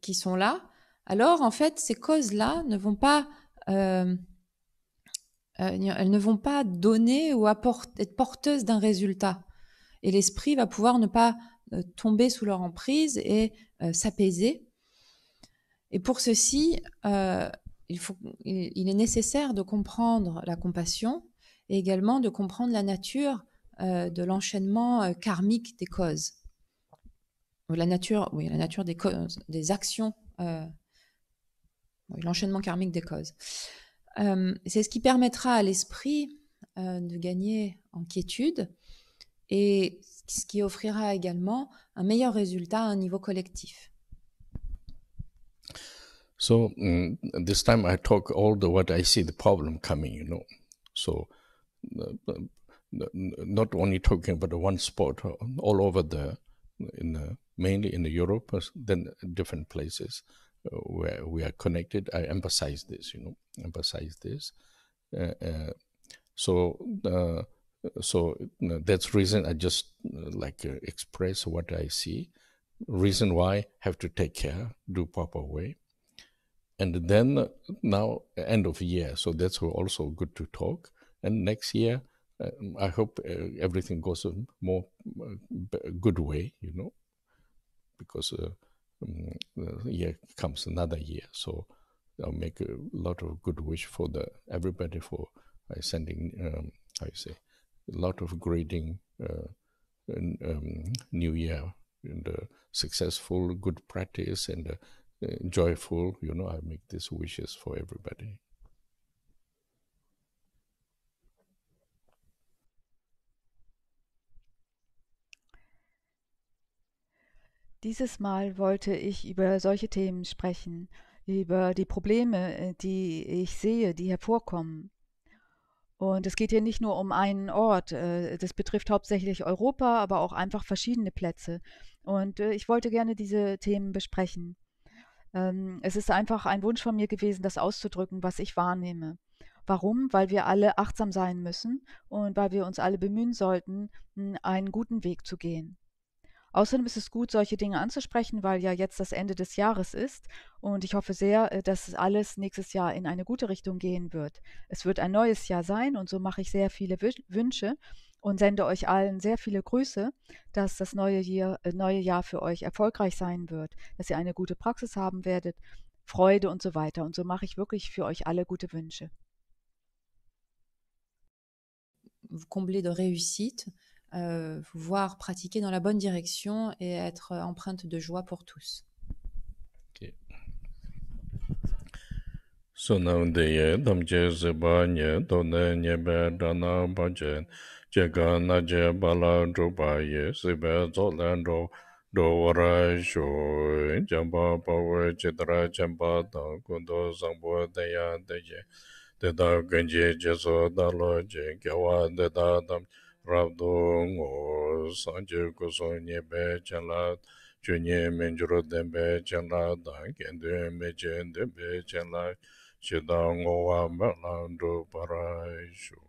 qui sont là, alors en fait, ces causes-là ne vont pas euh, Euh, elles ne vont pas donner ou être porteuses d'un résultat. Et l'esprit va pouvoir ne pas euh, tomber sous leur emprise et euh, s'apaiser. Et pour ceci, il, faut, il, est nécessaire de comprendre la compassion et également de comprendre la nature de l'enchaînement karmique des causes. La nature, oui, la nature des causes, des actions, l'enchaînement karmique des causes. Euh, c'est ce qui permettra à l'esprit euh, de gagner en quiétude et ce qui offrira également un meilleur résultat à un niveau collectif. So mm, this time I talk all the what I see the problem coming, you know. So uh, not only talking about one spot, uh, all over the, in the, mainly in the Europe, then different places. where we are connected. I emphasize this, you know, emphasize this. Uh, uh, so, uh, so that's reason I just like express what I see. Reason why have to take care, do proper way and then now end of year so that's also good to talk and next year uh, i hope uh, everything goes a more uh, good way you know because year mm, uh, comes another year. So I'll make a lot of good wish for the everybody for uh, sending um, how you say a lot of greeting, uh, um, new year and uh, successful good practice and uh, joyful. You know, I make these wishes for everybody. Dieses Mal wollte ich über solche Themen sprechen, über die Probleme, äh, die ich sehe, die hervorkommen. Und es geht hier nicht nur um einen Ort, äh, das betrifft hauptsächlich Europa, aber auch einfach verschiedene Plätze. Und äh, ich wollte gerne diese Themen besprechen. Ähm, es ist einfach ein Wunsch von mir gewesen, das auszudrücken, was ich wahrnehme. Warum? Weil wir alle achtsam sein müssen und weil wir uns alle bemühen sollten, einen guten Weg zu gehen. Außerdem ist es gut, solche Dinge anzusprechen, weil ja jetzt das Ende des Jahres ist. Und ich hoffe sehr, äh, dass alles nächstes Jahr in eine gute Richtung gehen wird. Es wird ein neues Jahr sein und so mache ich sehr viele Wünsche und sende euch allen sehr viele Grüße, dass das neue Jahr, äh, neue Jahr für euch erfolgreich sein wird, dass ihr eine gute Praxis haben werdet, Freude und so weiter. Und so mache ich wirklich für euch alle gute Wünsche. Vous comblez de réussite euh, voir pratiquer dans la bonne direction et être euh, empreinte de joie pour tous. Okay. Sonamdeye damje zibanye donne nyebe dana bajen jega je bala drubaye sibe zolen do dovara sho jamba pawe chitra jamba da kundo sambo deya deje deda genje jeso dalo je kyawa deda damje rabdo ngo sanje kuso nyebe chanla chunye menjuro denbe chanla dan kendo